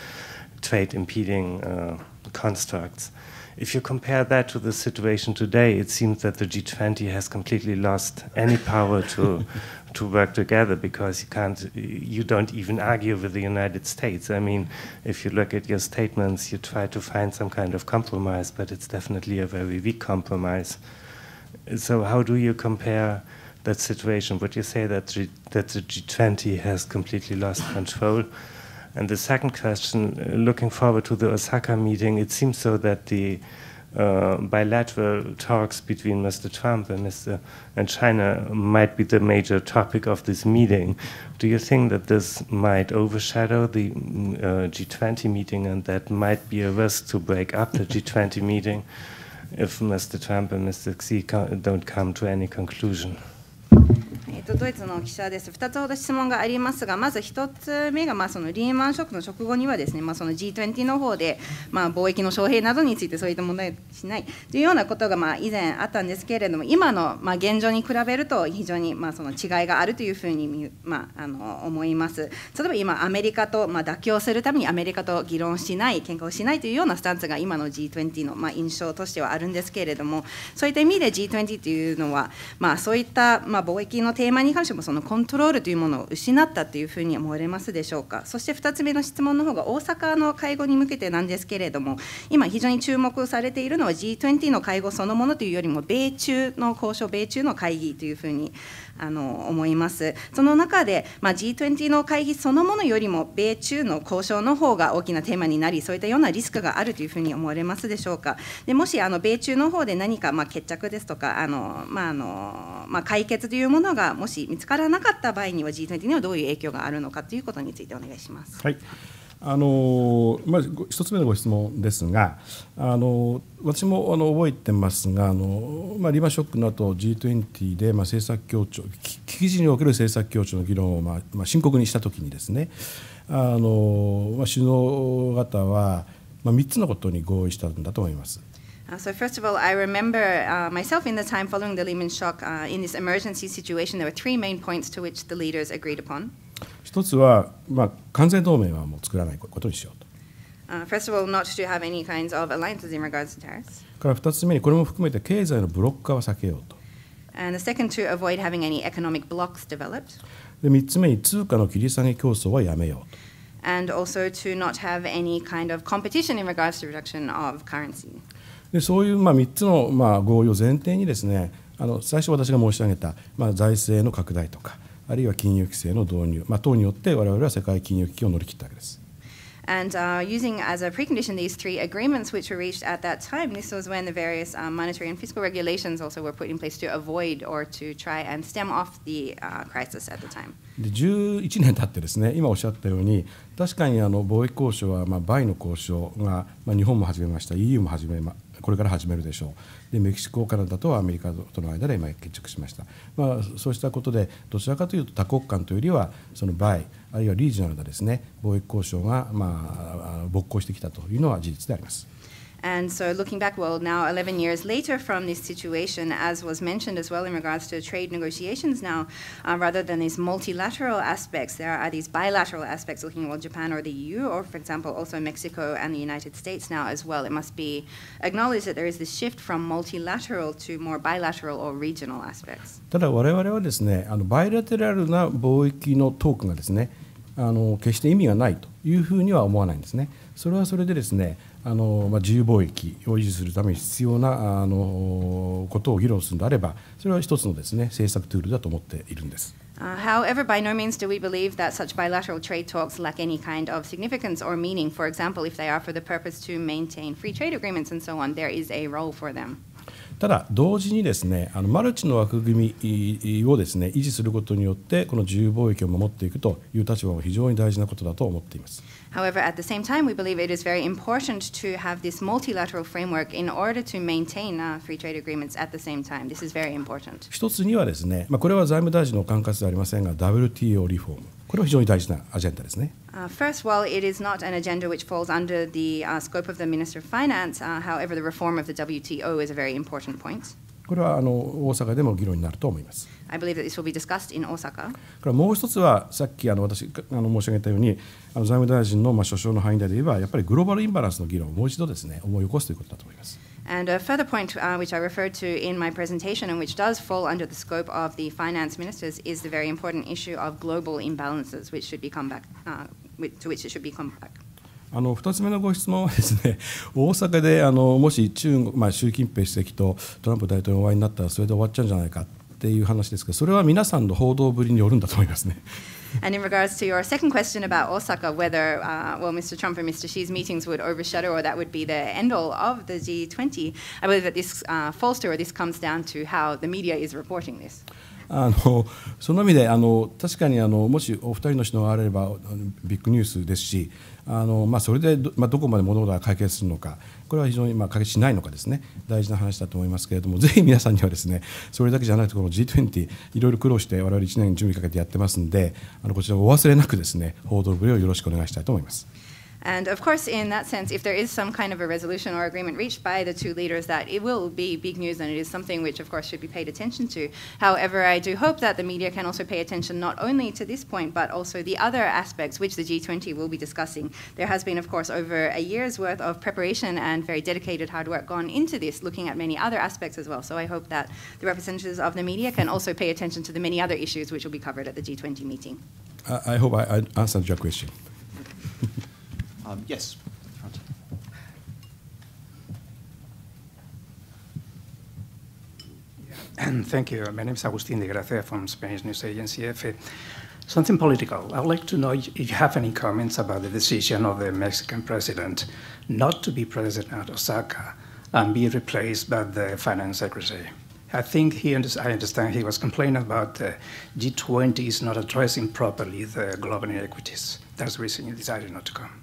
trade impeding uh, constructs. If you compare that to the situation today, it seems that the G20 has completely lost any power to [laughs] to work together because you can't you don't even argue with the United States. I mean, if you look at your statements, you try to find some kind of compromise, but it's definitely a very weak compromise. So how do you compare that situation? Would you say that that the G20 has completely lost control? And the second question, uh, looking forward to the Osaka meeting, it seems so that the uh, bilateral talks between Mr. Trump and Mr. and China might be the major topic of this meeting. Do you think that this might overshadow the mm, uh, G20 meeting, and that might be a risk to break up the G20 meeting if Mr. Trump and Mr. Xi don't come to any conclusion? と、ドイツの記者です、2つほど質問がありますが、まず1つ目が、まあ、そのリーマン・ショックの直後にはです、ね、まあ、その G20 の方で、まあ、貿易の障壁などについて、そういった問題しないというようなことが、まあ、以前あったんですけれども、今の、まあ、現状に比べると、非常に、まあ、その違いがあるというふうに、まあ、あの思います。例えば今、アメリカと、まあ、妥協するためにアメリカと議論しない、喧嘩をしないというようなスタンスが、今の G20 の、まあ、印象としてはあるんですけれども、そういった意味で G20 というのは、まあ、そういった、まあ、貿易のテーマーマに関してもそのコントロールというものを失ったというふうに思われますでしょうかそして2つ目の質問の方が大阪の介護に向けてなんですけれども今非常に注目されているのは G20 の介護そのものというよりも米中の交渉米中の会議というふうにあの思いますその中で、まあ、G20 の会議そのものよりも米中の交渉の方が大きなテーマになりそういったようなリスクがあるというふうに思われますでしょうかでもしあの米中の方で何か、まあ、決着ですとかあの、まああのまあ、解決というものがもし見つからなかった場合には G20 にはどういう影響があるのかということについてお願いします。はいあのまあ、一つ目のご質問ですがあの私もあの覚えてますがあの、まあ、リーマンショックの後 G20 で、まあ、政策協調危機時における政策協調の議論を、まあまあ、深刻にした時にですねあの、まあ、首脳方は、まあ、3つのことに合意したんだと思います。Uh, so first of all, I remember uh, myself in the time following the Lehman shock, uh, in this emergency situation, there were three main points to which the leaders agreed upon. 一つは、まあ、完全同盟はもう作らないことにしようと。Uh, first of all, not to have any kinds of alliances in regards to tariffs. から二つ目に、これも含めて経済のブロック化は避けようと。And the second, to avoid having any economic blocks developed. で三つ目に、通貨の切り下げ競争はやめようと。And also to not have any kind of competition in regards to reduction of currency. でそういう、まあ、3つの、まあ、合意を前提にですねあの最初私が申し上げた、まあ、財政の拡大とかあるいは金融規制の導入、まあ、等によって我々は世界金融危機を乗り切ったわけです。And uh, using as a precondition these three agreements which were reached at that time, this was when the various um, monetary and fiscal regulations also were put in place to avoid or to try and stem off the uh, crisis at the time. 11年経ってですね、今おっしゃったように、確かにあの貿易交渉はまあ倍の交渉が、まあ、日本も始めました、EU も始めまこれから始めるでしょうでメキシコからだとアメリカとの間で今決着しました、まあ、そうしたことでどちらかというと多国間というよりはそのバイあるいはリージョナルなですね貿易交渉が、まあ、勃興してきたというのは事実であります。And so looking back, well, now 11 years later from this situation, as was mentioned as well in regards to trade negotiations now, uh, rather than these multilateral aspects, there are these bilateral aspects looking at well, Japan or the EU, or for example, also Mexico and the United States now as well. It must be acknowledged that there is this shift from multilateral to more bilateral or regional aspects. ただ我々はですね、あのバイラテラルな貿易のトークンがですね、あの決して意味がないというふうには思わないんですね。それはそれでですね、あのまあ、自由貿易を維持するために必要なあのことを議論するのであれば、それは一つのです、ね、政策ツールだと思っているんです。Uh, however, by no means do we believe that such bilateral trade talks lack any kind of significance or meaning. For example, if they are for the purpose to maintain free trade agreements and so on, there is a role for them. ただ、同時にですねあのマルチの枠組みをですね維持することによって、この自由貿易を守っていくという立場は非常に大事なことだと思っています。However, at the same time, we believe it is very important to have this multilateral framework in order to maintain uh, free trade agreements at the same time. This is very important. 一つにはですね、まあ、これは財務大臣の管轄ではありませんが、WTO リフォーム。これは非常に大事なアジェンダですね。Uh, first, while it is not an agenda which falls under the、uh, scope of the Minister of Finance,、uh, however, the reform of the WTO is a very important point. これはあの大阪でも議論になると思います。I believe that this will be discussed in Osaka. からもう一つは、さっきあの私あの申し上げたように、あの財務大臣のまあ所掌の範囲内で言えば、やっぱりグローバルインバランスの議論をもう一度ですね思い起こすということだと思います。And a further point, uh, which I referred to in my presentation and which does fall under the scope of the finance ministers, is the very important issue of global imbalances, which should be come back, uh, to which it should be come back. あの2つ目のご質問はですね大阪であのもし中国、まあ、習近平主席とトランプ大統領がお会いになったらそれで終わっちゃうんじゃないかっていう話ですけどそれは皆さんの報道ぶりによるんだと思いますね。And in regards to your second question about Osaka, whether, uh, well, Mr. Trump and Mr. Xi's meetings would overshadow or that would be the end all of the G20, I believe that this uh, falls to or this comes down to how the media is reporting this. [laughs] あのその意味であの確かにあのもしお二人の首脳があればビッグニュースですしあの、まあ、それでど,、まあ、どこまで物事が解決するのかこれは非常にまあ解決しないのかですね大事な話だと思いますけれどもぜひ皆さんにはですねそれだけじゃなくてこの G20 いろいろ苦労して我々1年準備かけてやってますんであのこちらをお忘れなくですね報道ぶりをよろしくお願いしたいと思います。And of course, in that sense, if there is some kind of a resolution or agreement reached by the two leaders, that it will be big news and it is something which, of course, should be paid attention to. However, I do hope that the media can also pay attention not only to this point, but also the other aspects which the G20 will be discussing. There has been, of course, over a year's worth of preparation and very dedicated hard work gone into this, looking at many other aspects as well. So I hope that the representatives of the media can also pay attention to the many other issues which will be covered at the G20 meeting. I, I hope I, I answered your question. [laughs] Um, yes, And [clears throat] Thank you. My name is Agustin de Gracia from Spanish News Agency EFE. Something political. I would like to know if you have any comments about the decision of the Mexican president not to be president of Osaka and be replaced by the finance secretary. I think he, I understand he was complaining about the G20 is not addressing properly the global inequities. That's the reason he decided not to come.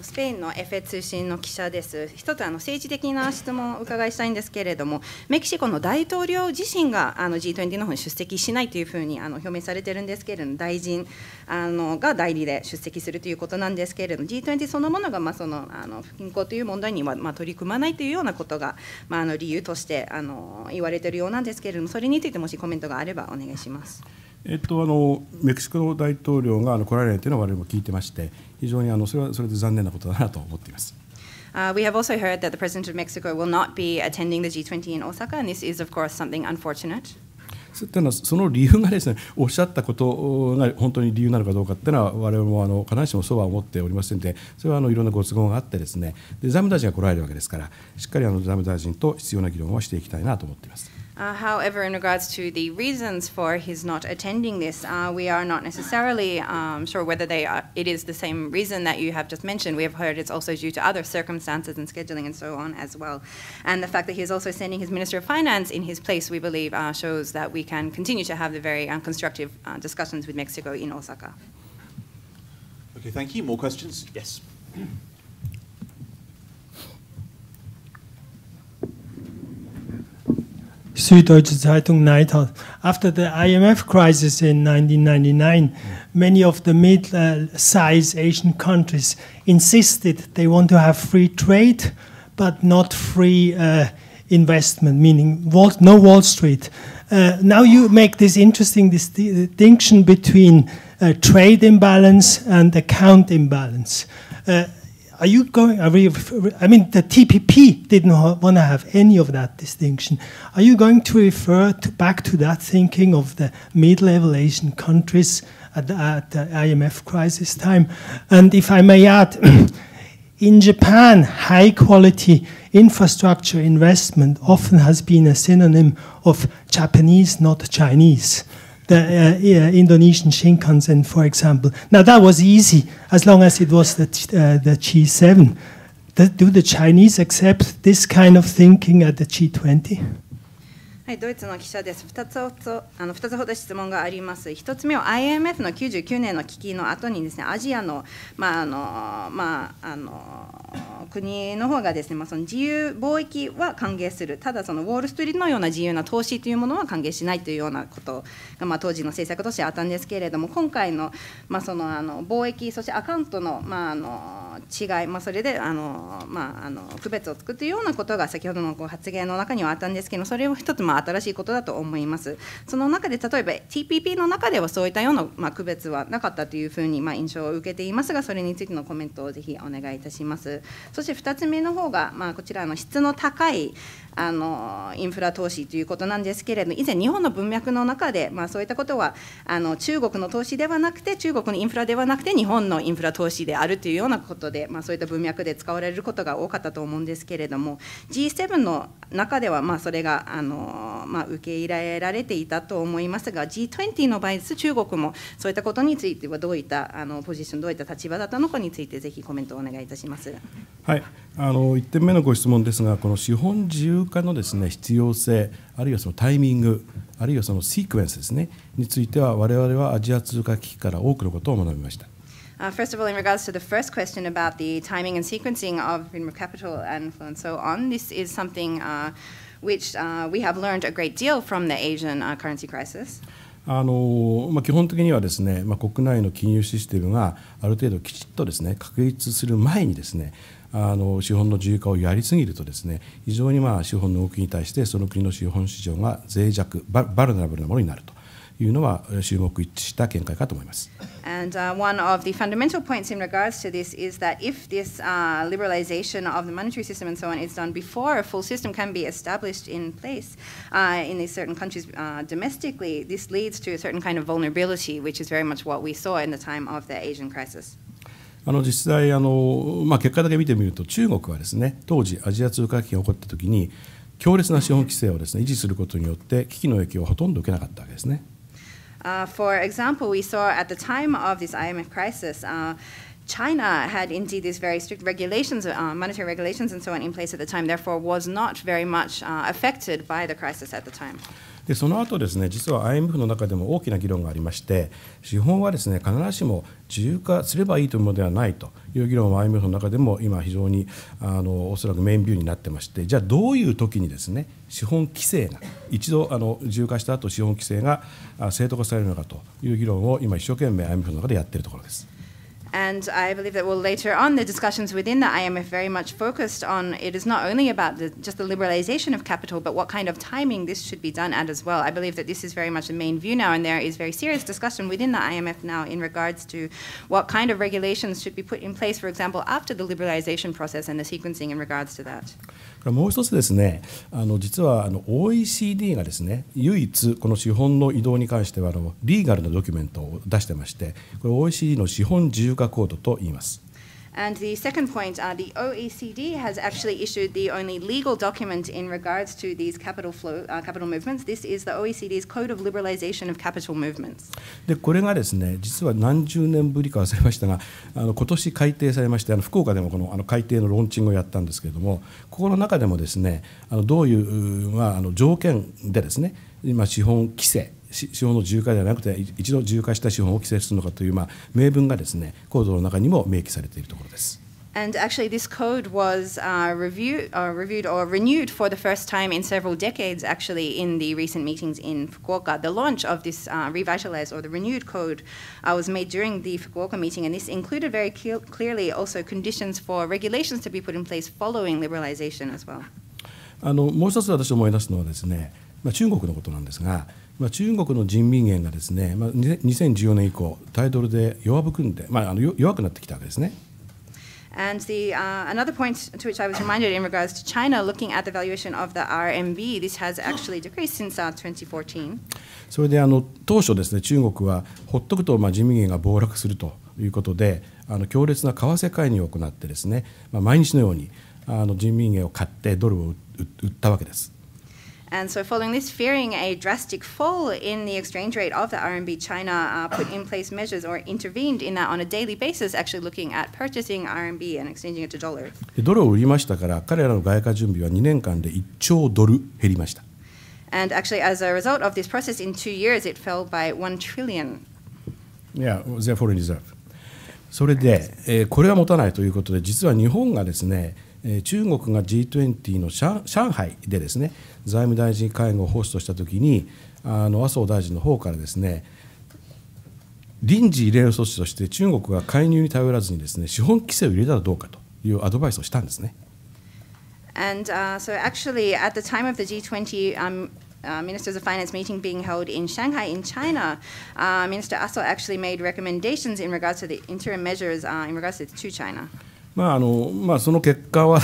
のスペインのフェ通信の記者です、一つあの政治的な質問をお伺いしたいんですけれども、メキシコの大統領自身があの G20 の方に出席しないというふうにあの表明されてるんですけれども、大臣あのが代理で出席するということなんですけれども、G20 そのものが、まあ、そのあの貧困という問題には、まあ、取り組まないというようなことが、まあ、あの理由としてあの言われているようなんですけれども、それについてもしコメントがあればお願いします。えっと、あのメキシコの大統領があの来られないというのは我々も聞いてまして、非常にあのそれはそれで残念なことだなと思っています。Uh, we have also heard that the President of Mexico will not be attending the G20 in Osaka, and this is, of course, something unfortunate. いうのはその理由がですね [laughs] おっしゃったことが本当に理由なのかどうかというのは我々もあの必ずしもそうは思っておりませんでそれはあのいろんなご都合があってですねで財務大臣が来られるわけですからしっかりあの財務大臣と必要な議論をしていきたいなと思っています。Uh, however, in regards to the reasons for his not attending this, uh, we are not necessarily um, sure whether they are, it is the same reason that you have just mentioned. We have heard it's also due to other circumstances and scheduling and so on as well. And the fact that he is also sending his Minister of Finance in his place, we believe, uh, shows that we can continue to have the very uh, constructive uh, discussions with Mexico in Osaka. Okay, thank you. More questions? Yes. Süddeutsche Zeitung After the IMF crisis in 1999, many of the middle-sized Asian countries insisted they want to have free trade, but not free uh, investment, meaning Wall, no Wall Street. Uh, now you make this interesting distinction between uh, trade imbalance and account imbalance. Uh, are you going? Are we, I mean, the TPP didn't want to have any of that distinction. Are you going to refer to, back to that thinking of the mid-level Asian countries at the, at the IMF crisis time? And if I may add, [clears throat] in Japan, high-quality infrastructure investment often has been a synonym of Japanese, not Chinese the uh, Indonesian Shinkansen, for example. Now that was easy as long as it was the, uh, the G7. The, do the Chinese accept this kind of thinking at the G20? はい、ドイツの記者です。二つあの2つほど質問があります。一つ目は IMF の九十九年の危機の後にですね、アジアの,、まああのまあ、あの国の方がですね、まあ、その自由貿易は歓迎する、ただそのウォール・ストリートのような自由な投資というものは歓迎しないというようなことが、まあ、当時の政策としてあったんですけれども、今回の,、まあ、そのあの貿易、そしてアカウントの,、まああの違い、まあ、それであの、まあ、あの区別をつっていうようなことが先ほどのご発言の中にはあったんですけどそれを一つまあ新しいことだと思いますその中で例えば TPP の中ではそういったような、まあ、区別はなかったというふうに、まあ、印象を受けていますがそれについてのコメントをぜひお願いいたしますそして2つ目の方が、まあ、こちらの質の高いあのインフラ投資ということなんですけれど以前、日本の文脈の中で、まあ、そういったことはあの中国の投資ではなくて中国のインフラではなくて日本のインフラ投資であるというようなことで、まあ、そういった文脈で使われることが多かったと思うんですけれども G7 の中では、まあ、それがあの、まあ、受け入れられていたと思いますが G20 の場合です中国もそういったことについてはどういったあのポジションどういった立場だったのかについてぜひコメントをお願いいたします。はいあの1点目のご質問ですが、この資本自由化のです、ね、必要性、あるいはそのタイミング、あるいはそのシークエンスですね、については、我々はアジア通貨危機から多くのことを学びました。Uh, first of all, in regards to the first question about the timing and sequencing of minimum capital and so on, this is something uh, which uh, we have learned a great deal from the Asian uh, currency crisis. あのまあ、基本的にはですね、ねまあ、国内の金融システムがある程度きちっとです、ね、確立する前にです、ね、あの資本の自由化をやりすぎるとですね非常にまあ資本の動きに対してその国の資本市場が脆弱バルナブルなものになると。いうのは注目一致した見解かと思います。And、uh, one of the fundamental points in regards to this is that if this、uh, liberalization of the monetary system and so on is done before a full system can be established in place uh, in these certain countries uh, domestically, this leads to a certain kind of vulnerability, which is very much what we saw in the time of the Asian crisis. あの実際あの、まあ、結果だけ見てみると中国はですね当時アジア通貨危機が起こった時に強烈な資本規制をですね維持することによって危機の影響をほとんど受けなかったわけですね。Uh, for example, we saw at the time of this IMF crisis, uh, China had indeed these very strict regulations, uh, monetary regulations and so on in place at the time, therefore was not very much uh, affected by the crisis at the time. でその後ですね実は IMF の中でも大きな議論がありまして資本はですね必ずしも自由化すればいいというものではないという議論は IMF の中でも今非常にあのおそらくメインビューになってましてじゃあどういう時にですね資本規制が一度あの自由化した後資本規制が正当化されるのかという議論を今一生懸命 IMF の中でやっているところです。And I believe that well later on the discussions within the IMF very much focused on it is not only about the, just the liberalization of capital, but what kind of timing this should be done at as well. I believe that this is very much the main view now, and there is very serious discussion within the IMF now in regards to what kind of regulations should be put in place, for example, after the liberalization process and the sequencing in regards to that. もう一つですねあの実はあの OECD がですね唯一この資本の移動に関してはあのリーガルなドキュメントを出してましてこれ OECD の資本自由化コードと言います。And the second point, uh, the OECD has actually issued the only legal document in regards to these capital flow, uh, capital movements. This is the OECD's Code of Liberalization of Capital Movements. で、これがですね、実は何十年ぶりか忘れましたが、あの今年改定されまして、あの福岡でもこのあの改定のローンチングをやったんですけれども、ここの中でもですね、あのどういうまああの条件でですね、今資本規制資本の自由化ではなくて一度自由化した資本を規制するのかという、まあ、明文がですねコードの中にも明記されているところです。And actually, this code was uh, reviewed, uh, reviewed or renewed for the first time in several decades, actually, in the recent meetings in Fukuoka. The launch of this uh, revitalized or the renewed code was made during the Fukuoka meeting, and this included very clearly also conditions for regulations to be put in place following liberalization as well. あのもう一つ私思い出すのはですね、まあ、中国のことなんですが、まあ、中国の人民元がですね、まあ、2014年以降、タイドルで弱含んで、まあ、あの弱くなってきたわけですね。And the, uh, another point to which I was reminded in regards to China, looking at the valuation of the RMB, this has actually decreased since uh, 2014. それであの当初ですね、中国はほっとくとまあ人民元が暴落するということで、あの強烈な為替介入を行ってですね、まあ、毎日のようにあの人民元を買ってドルを売ったわけです。And so, following this, fearing a drastic fall in the exchange rate of the RMB, China uh, put in place measures or intervened in that on a daily basis, actually looking at purchasing RMB and exchanging it to dollar. ドルを売りましたから、彼らの外貨準備は2年間で1兆ドル減りました。And actually, as a result of this process, in two years it fell by one trillion. Yeah, their foreign reserve. それで、えー、これは持たないということで、実は日本がですね、中国が G20 の上海でですね財務大臣会合をホストしたときにあの麻生大臣の方からですね臨時異例の措置として中国が介入に頼らずにですね資本規制を入れたらどうかというアドバイスをしたんですね。And、uh, so actually at the time of the G20、um Uh, Ministers of Finance meeting being held in Shanghai, in China, uh, Minister Aso actually made recommendations in regards to the interim measures uh, in regards to, to China. まああのまあ、その結果は、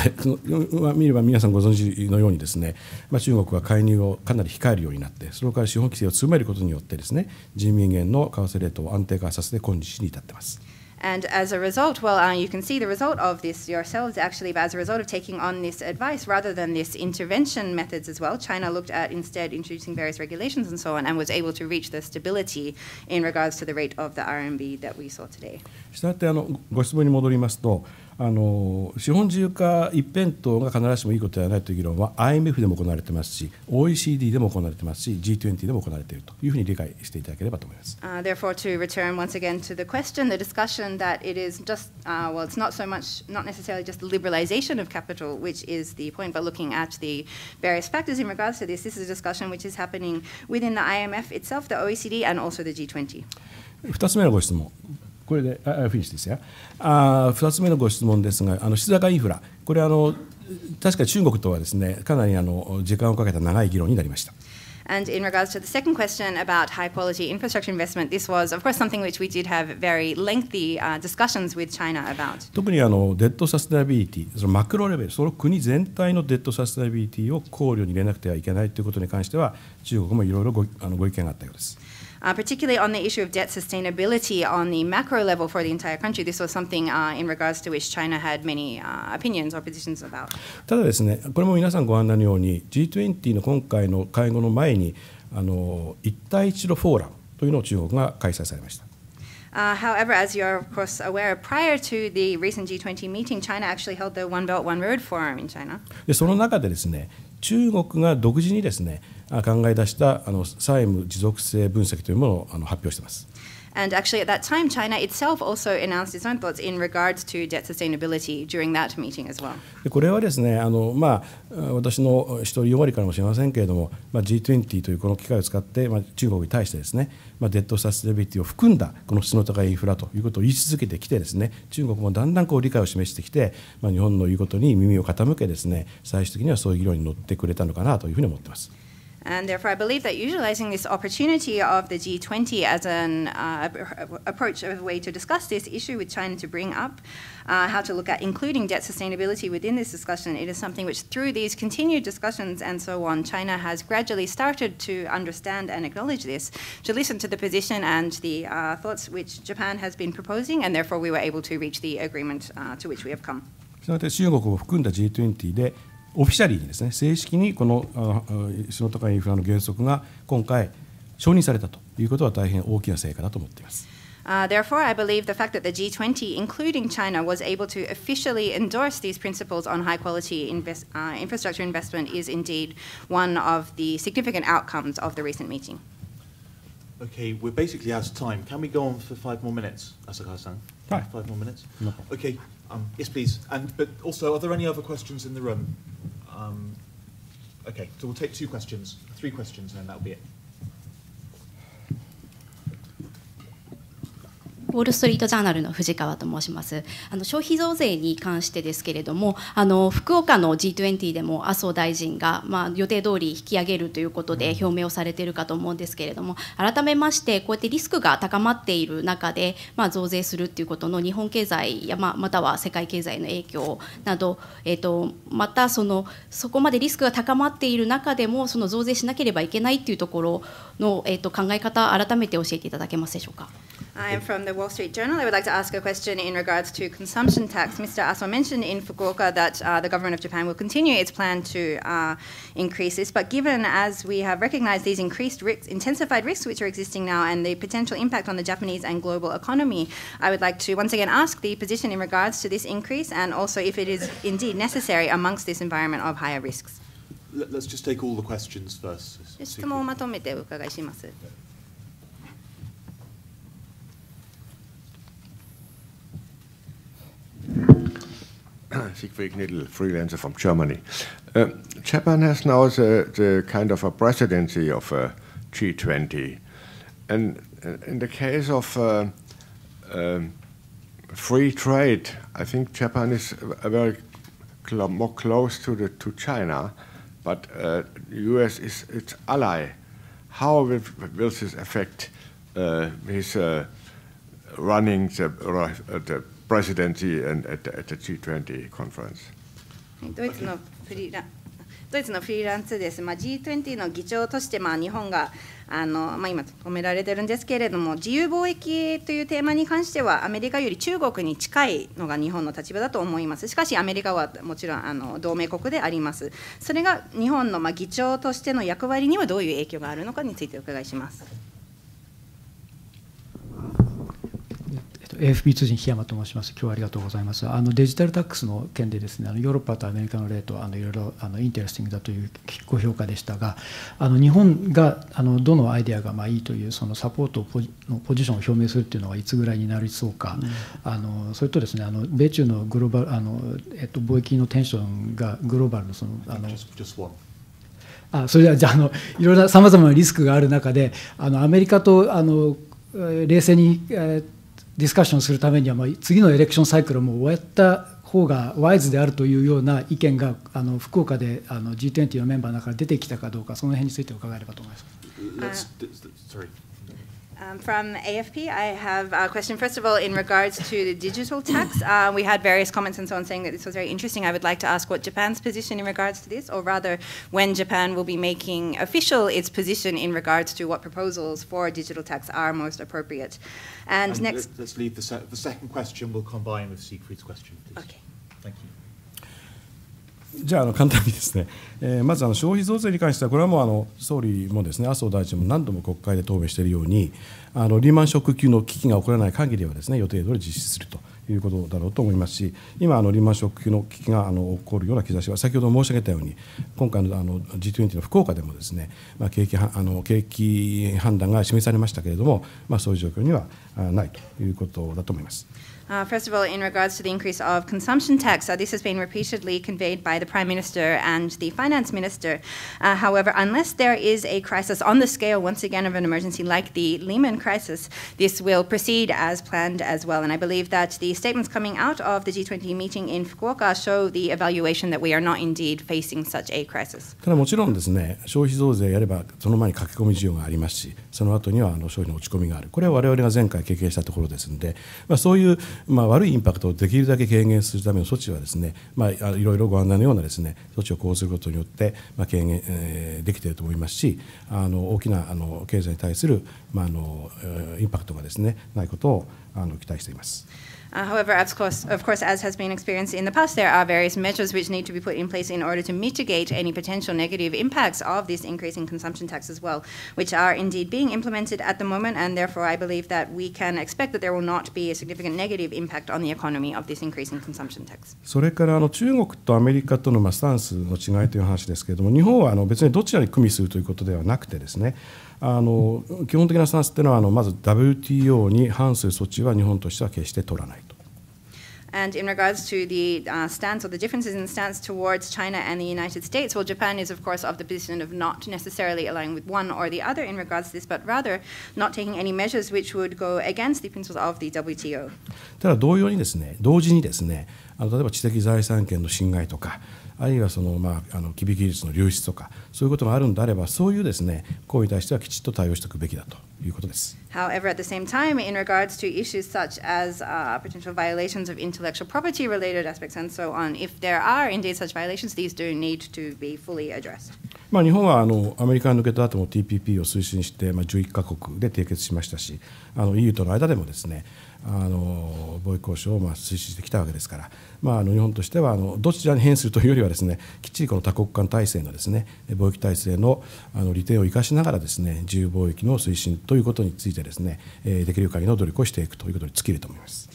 まあ、見れば皆さんご存知のようにですね、まあ、中国は介入をかなり控えるようになってそれから資本規制を強めることによってですね人民元の為替レートを安定化させて今日に至ってます。And as a result, well, uh, you can see the result of this yourselves actually, but as a result of taking on this advice rather than this intervention methods as well, China looked at instead introducing various regulations and so on and was able to reach the stability in regards to the rate of the RMB that we saw today. したがってあのご質問に戻りますとあの資本自由化一辺倒が必ずしもいいことではないという議論は IMF でも行われてますし OECD でも行われてますし G20 でも行われているというふうに理解していただければと思います。Uh, therefore, to return once again to the question, the discussion that it is just, uh, well, it's not so much, not necessarily just the liberalization of capital, which is the point, but looking at the various factors in regards to this, this is a discussion which is happening within the IMF itself, the OECD, and also the G20. 2つ目のご質問これであフィニッシュですよあ2つ目のご質問ですがあの質高インフラこれあの確か中国とはですねかなりあの時間をかけた長い議論になりました。And in regards to the second question about high quality infrastructure investment, this was, of course, something which we did have very lengthy uh, discussions with China about. 特にあのデッドサステナビリティ、そのマクロレベル、その国全体のデッドサステナビリティを考慮に入れなくてはいけないということに関しては、中国もいろいろごあのご意見があったようです。uh, particularly on the issue of debt sustainability on the macro level for the entire country. This was something uh, in regards to which China had many uh, opinions or positions about. ただですね、これも皆さんご案内のように G20 の今回の会合の前にあの一帯一路フォーラムというのを中国が開催されました。Uh, however, as you're of course aware, prior to the recent G20 meeting, China actually held the One Belt One Road Forum in China. でその中でですね、中国が独自にですね、考え出したあの債務持続性分析というものをあの発表しています。And actually, at that time, China itself also announced its own thoughts in regards to debt sustainability during that meeting as well. これはですね、あのまあ、私の一人弱りかもしれませんけれども、まあ、G20 というこの機会を使って、まあ、中国に対してですね、まあ、デッドサステナビティを含んだこの質の高いインフラということを言い続けてきてですね、中国もだんだんこう理解を示してきて、まあ、日本の言うことに耳を傾けですね、最終的にはそういう議論に乗ってくれたのかなというふうに思っています。And therefore, I believe that utilizing this opportunity of the G20 as an uh, approach of a way to discuss this issue with China to bring up uh, how to look at including debt sustainability within this discussion, it is something which, through these continued discussions and so on, China has gradually started to understand and acknowledge this, to listen to the position and the uh, thoughts which Japan has been proposing, and therefore we were able to reach the agreement uh, to which we have come. その中国を含んだ G20 でオフィシャリーにですね正式にこの質の高いインフラの原則が今回承認されたということは大変大きな成果だと思っています。Uh, therefore, I believe the fact that the G20, including China, was able to officially endorse these principles on high quality invest, uh, infrastructure investment is indeed one of the significant outcomes of the recent meeting. Okay, we're basically out of time. Can we go on for five more minutes, a s a k a w s a n Five more minutes? No. Okay, Um, yes, please. And but also, are there any other questions in the room? Um, okay, so we'll take two questions, three questions, and then that'll be it. ウォール・ストリート・ジャーナルの藤川と申しますあの消費増税に関してですけれどもあの福岡の G20 でも麻生大臣が、まあ、予定通り引き上げるということで表明をされているかと思うんですけれども改めましてこうやってリスクが高まっている中で、まあ、増税するということの日本経済や、まあ、または世界経済の影響など、えーと、またそのそこまでリスクが高まっている中でもその増税しなければいけないというところの、えっと考え方改めて教えていただけますでしょうか。I am from the Wall Street Journal. I would like to ask a question in regards to consumption tax. Mr. Aswa mentioned in Fukuoka that uh, the government of Japan will continue its plan to uh, increase this, but given as we have recognized these increased risks, intensified risks which are existing now and the potential impact on the Japanese and global economy, I would like to once again ask the position in regards to this increase and also if it is indeed necessary amongst this environment of higher risks. Let's just take all the questions first. [clears throat] Siegfried Knittel, freelancer from Germany. Uh, Japan has now the, the kind of a presidency of uh, G20. And uh, in the case of uh, um, free trade, I think Japan is a very cl more close to, the, to China, but uh, US is its ally. How will, will this affect uh, his running the, the presidency and at the, at the G20 conference. ドイツのフリーランドイツのフリーランスです、まあ、G20 の議長として、まあ、日本があの、まあ、今、止められてるんですけれども、自由貿易というテーマに関しては、アメリカより中国に近いのが日本の立場だと思います、しかし、アメリカはもちろんあの同盟国であります、それが日本の、まあ、議長としての役割にはどういう影響があるのかについてお伺いします。AFP 通信、檜山と申します、今日はありがとうございます、あのデジタルタックスの件で、ですねあのヨーロッパとアメリカの例とあのいろいろあのインテラスティングだというご評価でしたが、あの日本があのどのアイデアがまあいいという、そのサポートポジのポジションを表明するというのはいつぐらいになりそうか、うん、あのそれとですねあの米中のグローバルあの、えっと、貿易のテンションがグローバルのその。あのあそれではじゃああのいろいろなさまざまなリスクがある中であのアメリカとあの冷静に、えーディスカッションするためには、まあ、次のエレクションサイクルも終わった方がワイズであるというような意見があの福岡であの G20 のメンバーの中から出てきたかどうかその辺について伺えればと思います。Um, from AFP, I have a question. First of all, in regards to the digital tax, [coughs] uh, we had various comments and so on saying that this was very interesting. I would like to ask what Japan's position in regards to this, or rather, when Japan will be making official its position in regards to what proposals for digital tax are most appropriate. And, and next. Let's leave the, se the second question, we'll combine with Siegfried's question, please. Okay. Thank you. じゃあ、あの簡単にですね、[laughs] えー、まずあの消費増税に関しては、これはもうあの総理もですね麻生大臣も何度も国会で答弁しているように、あのリーマンショック級の危機が起こらない限りはですね予定通り実施するということだろうと思いますし、今、あのリーマンショック級の危機があの起こるような兆しは、先ほど申し上げたように、今回のあの G20 の福岡でもですね、まあ、景気あの景気判断が示されましたけれども、まあ、そういう状況にはないということだと思います。Uh, first of all, in regards to the increase of consumption tax, uh, this has been repeatedly conveyed by the Prime Minister and the Finance Minister. Uh, however, unless there is a crisis on the scale, once again, of an emergency like the Lehman crisis, this will proceed as planned as well. And I believe that the statements coming out of the G20 meeting in Fukuoka show the evaluation that we are not indeed facing such a crisis. ただもちろんですね、消費増税やればその前に駆け込み需要がありますし、その後にはあの消費の落ち込みがある。これは我々が前回経験したところですので、まあそういうまあ、悪いインパクトをできるだけ軽減するための措置はですね、まあ、いろいろご案内のようなですね措置を講ずることによって、まあ、軽減、えー、できていると思いますしあの大きなあの経済に対する、まあ、あのインパクトがですねないことをあの期待しています。Uh, however, of course, of course, as has been experienced in the past, there are various measures which need to be put in place in order to mitigate any potential negative impacts of this increase in consumption tax as well, which are indeed being implemented at the moment, and therefore I believe that we can expect that there will not be a significant negative impact on the economy of this increase in consumption tax. それからあの中国とアメリカとのまあスタンスの違いという話ですけれども、日本はあの別にどちらに組みするということではなくてですね。あの基本的なスタンスというのはあのまず WTO に反する措置は日本としては決して取らない。and in regards to the uh, stance or the differences in stance towards China and the United States, well, Japan is, of course, of the position of not necessarily aligning with one or the other in regards to this, but rather not taking any measures which would go against the principles of the WTO. ただ同様にですね、同時にですね、あの例えば知的財産権の侵害とか、あるいはその、まあ、あの機微技術の流出とかそういうことがあるのであればそういうですね行為に対してはきちっと対応していくべきだということです。However, at the same time, in regards to issues such as uh, potential violations of intellectual property related aspects and so on, if there are indeed such violations, these do need to be fully addressed. まあ、日本はあのアメリカに抜けた後も TPP を推進して、まあ、11カ国で締結しましたしあの EU との間でもですねあの貿易交渉をまあ推進してきたわけですから、まあ、あの日本としてはあのどちらに変するというよりはですねきっちりこの多国間体制のですね貿易体制のあの利点を生かしながらですね自由貿易の推進ということについてですねできる限りの努力をしていくということに尽きると思います。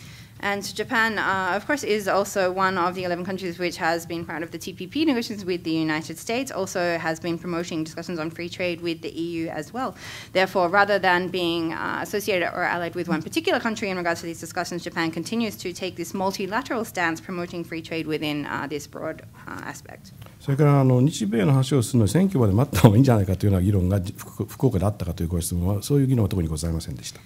And Japan, uh, of course, is also one of the 11 countries which has been part of the TPP negotiations with the United States, also has been promoting discussions on free trade with the EU as well. Therefore, rather than being uh, associated or allied with one particular country in regards to these discussions, Japan continues to take this multilateral stance promoting free trade within uh, this broad uh, aspect. それからあの日米の話をするのに選挙まで待った方がいいんじゃないかというような議論が福岡であったかというご質問はそういう議論は特にございませんでした。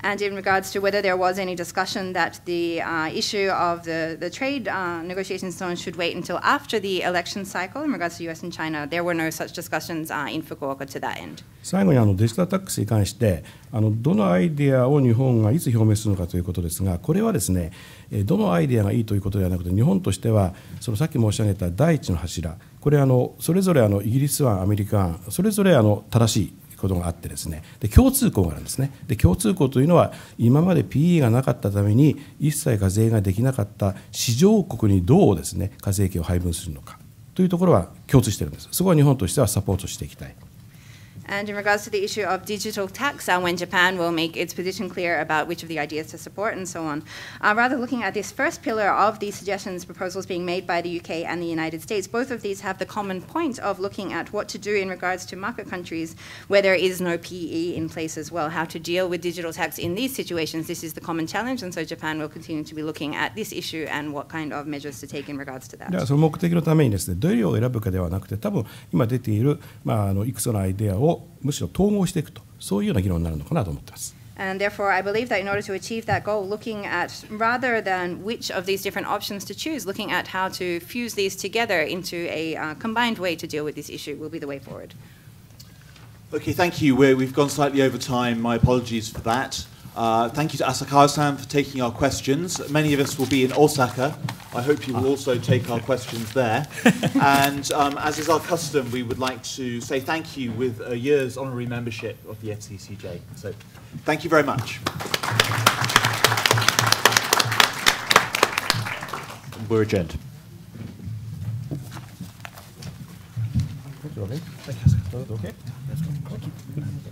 And in regards to whether there was any discussion that the uh, issue of the, the trade uh, negotiations and o on should wait until after the election cycle in regards to US and China, there were no such discussions uh, in Fukuoka to that end. 最後にあのデジタルタックスに関してあのどのアイデアを日本がいつ表明するのかということですがこれはですねどのアイデアがいいということではなくて日本としてはそのさっき申し上げた第一の柱これあのそれぞれあのイギリス案アメリカ案それぞれあの正しいことがあってですねで共通項があるんですねで共通項というのは今まで PE がなかったために一切課税ができなかった市場国にどうですね課税権を配分するのかというところは共通してるんですそこは日本としてはサポートしていきたい And in regards to the issue of digital tax, uh, when Japan will make its position clear about which of the ideas to support and so on, uh, rather looking at this first pillar of the suggestions, proposals being made by the UK and the United States, both of these have the common point of looking at what to do in regards to market countries where there is no PE in place as well, how to deal with digital tax in these situations. This is the common challenge, and so Japan will continue to be looking at this issue and what kind of measures to take in regards to that. その目的のためにですね、どれを選ぶかではなくて、多分今出ている、まあ、あのいくつのアイデアををむしろ統合していくとそういうような議論になるのかなと思ってます。And therefore, I believe that in order to achieve that goal, looking at rather than which of these different options to choose, looking at how to fuse these together into a uh, combined way to deal with this issue will be the way forward. Okay, thank you. we have gone slightly over time. My apologies for that. Uh, thank you to Asakawa-san for taking our questions. Many of us will be in Osaka. I hope you will ah. also take our questions there. [laughs] and um, as is our custom, we would like to say thank you with a year's honorary membership of the FCCJ. So thank you very much. We're adjourned. Okay.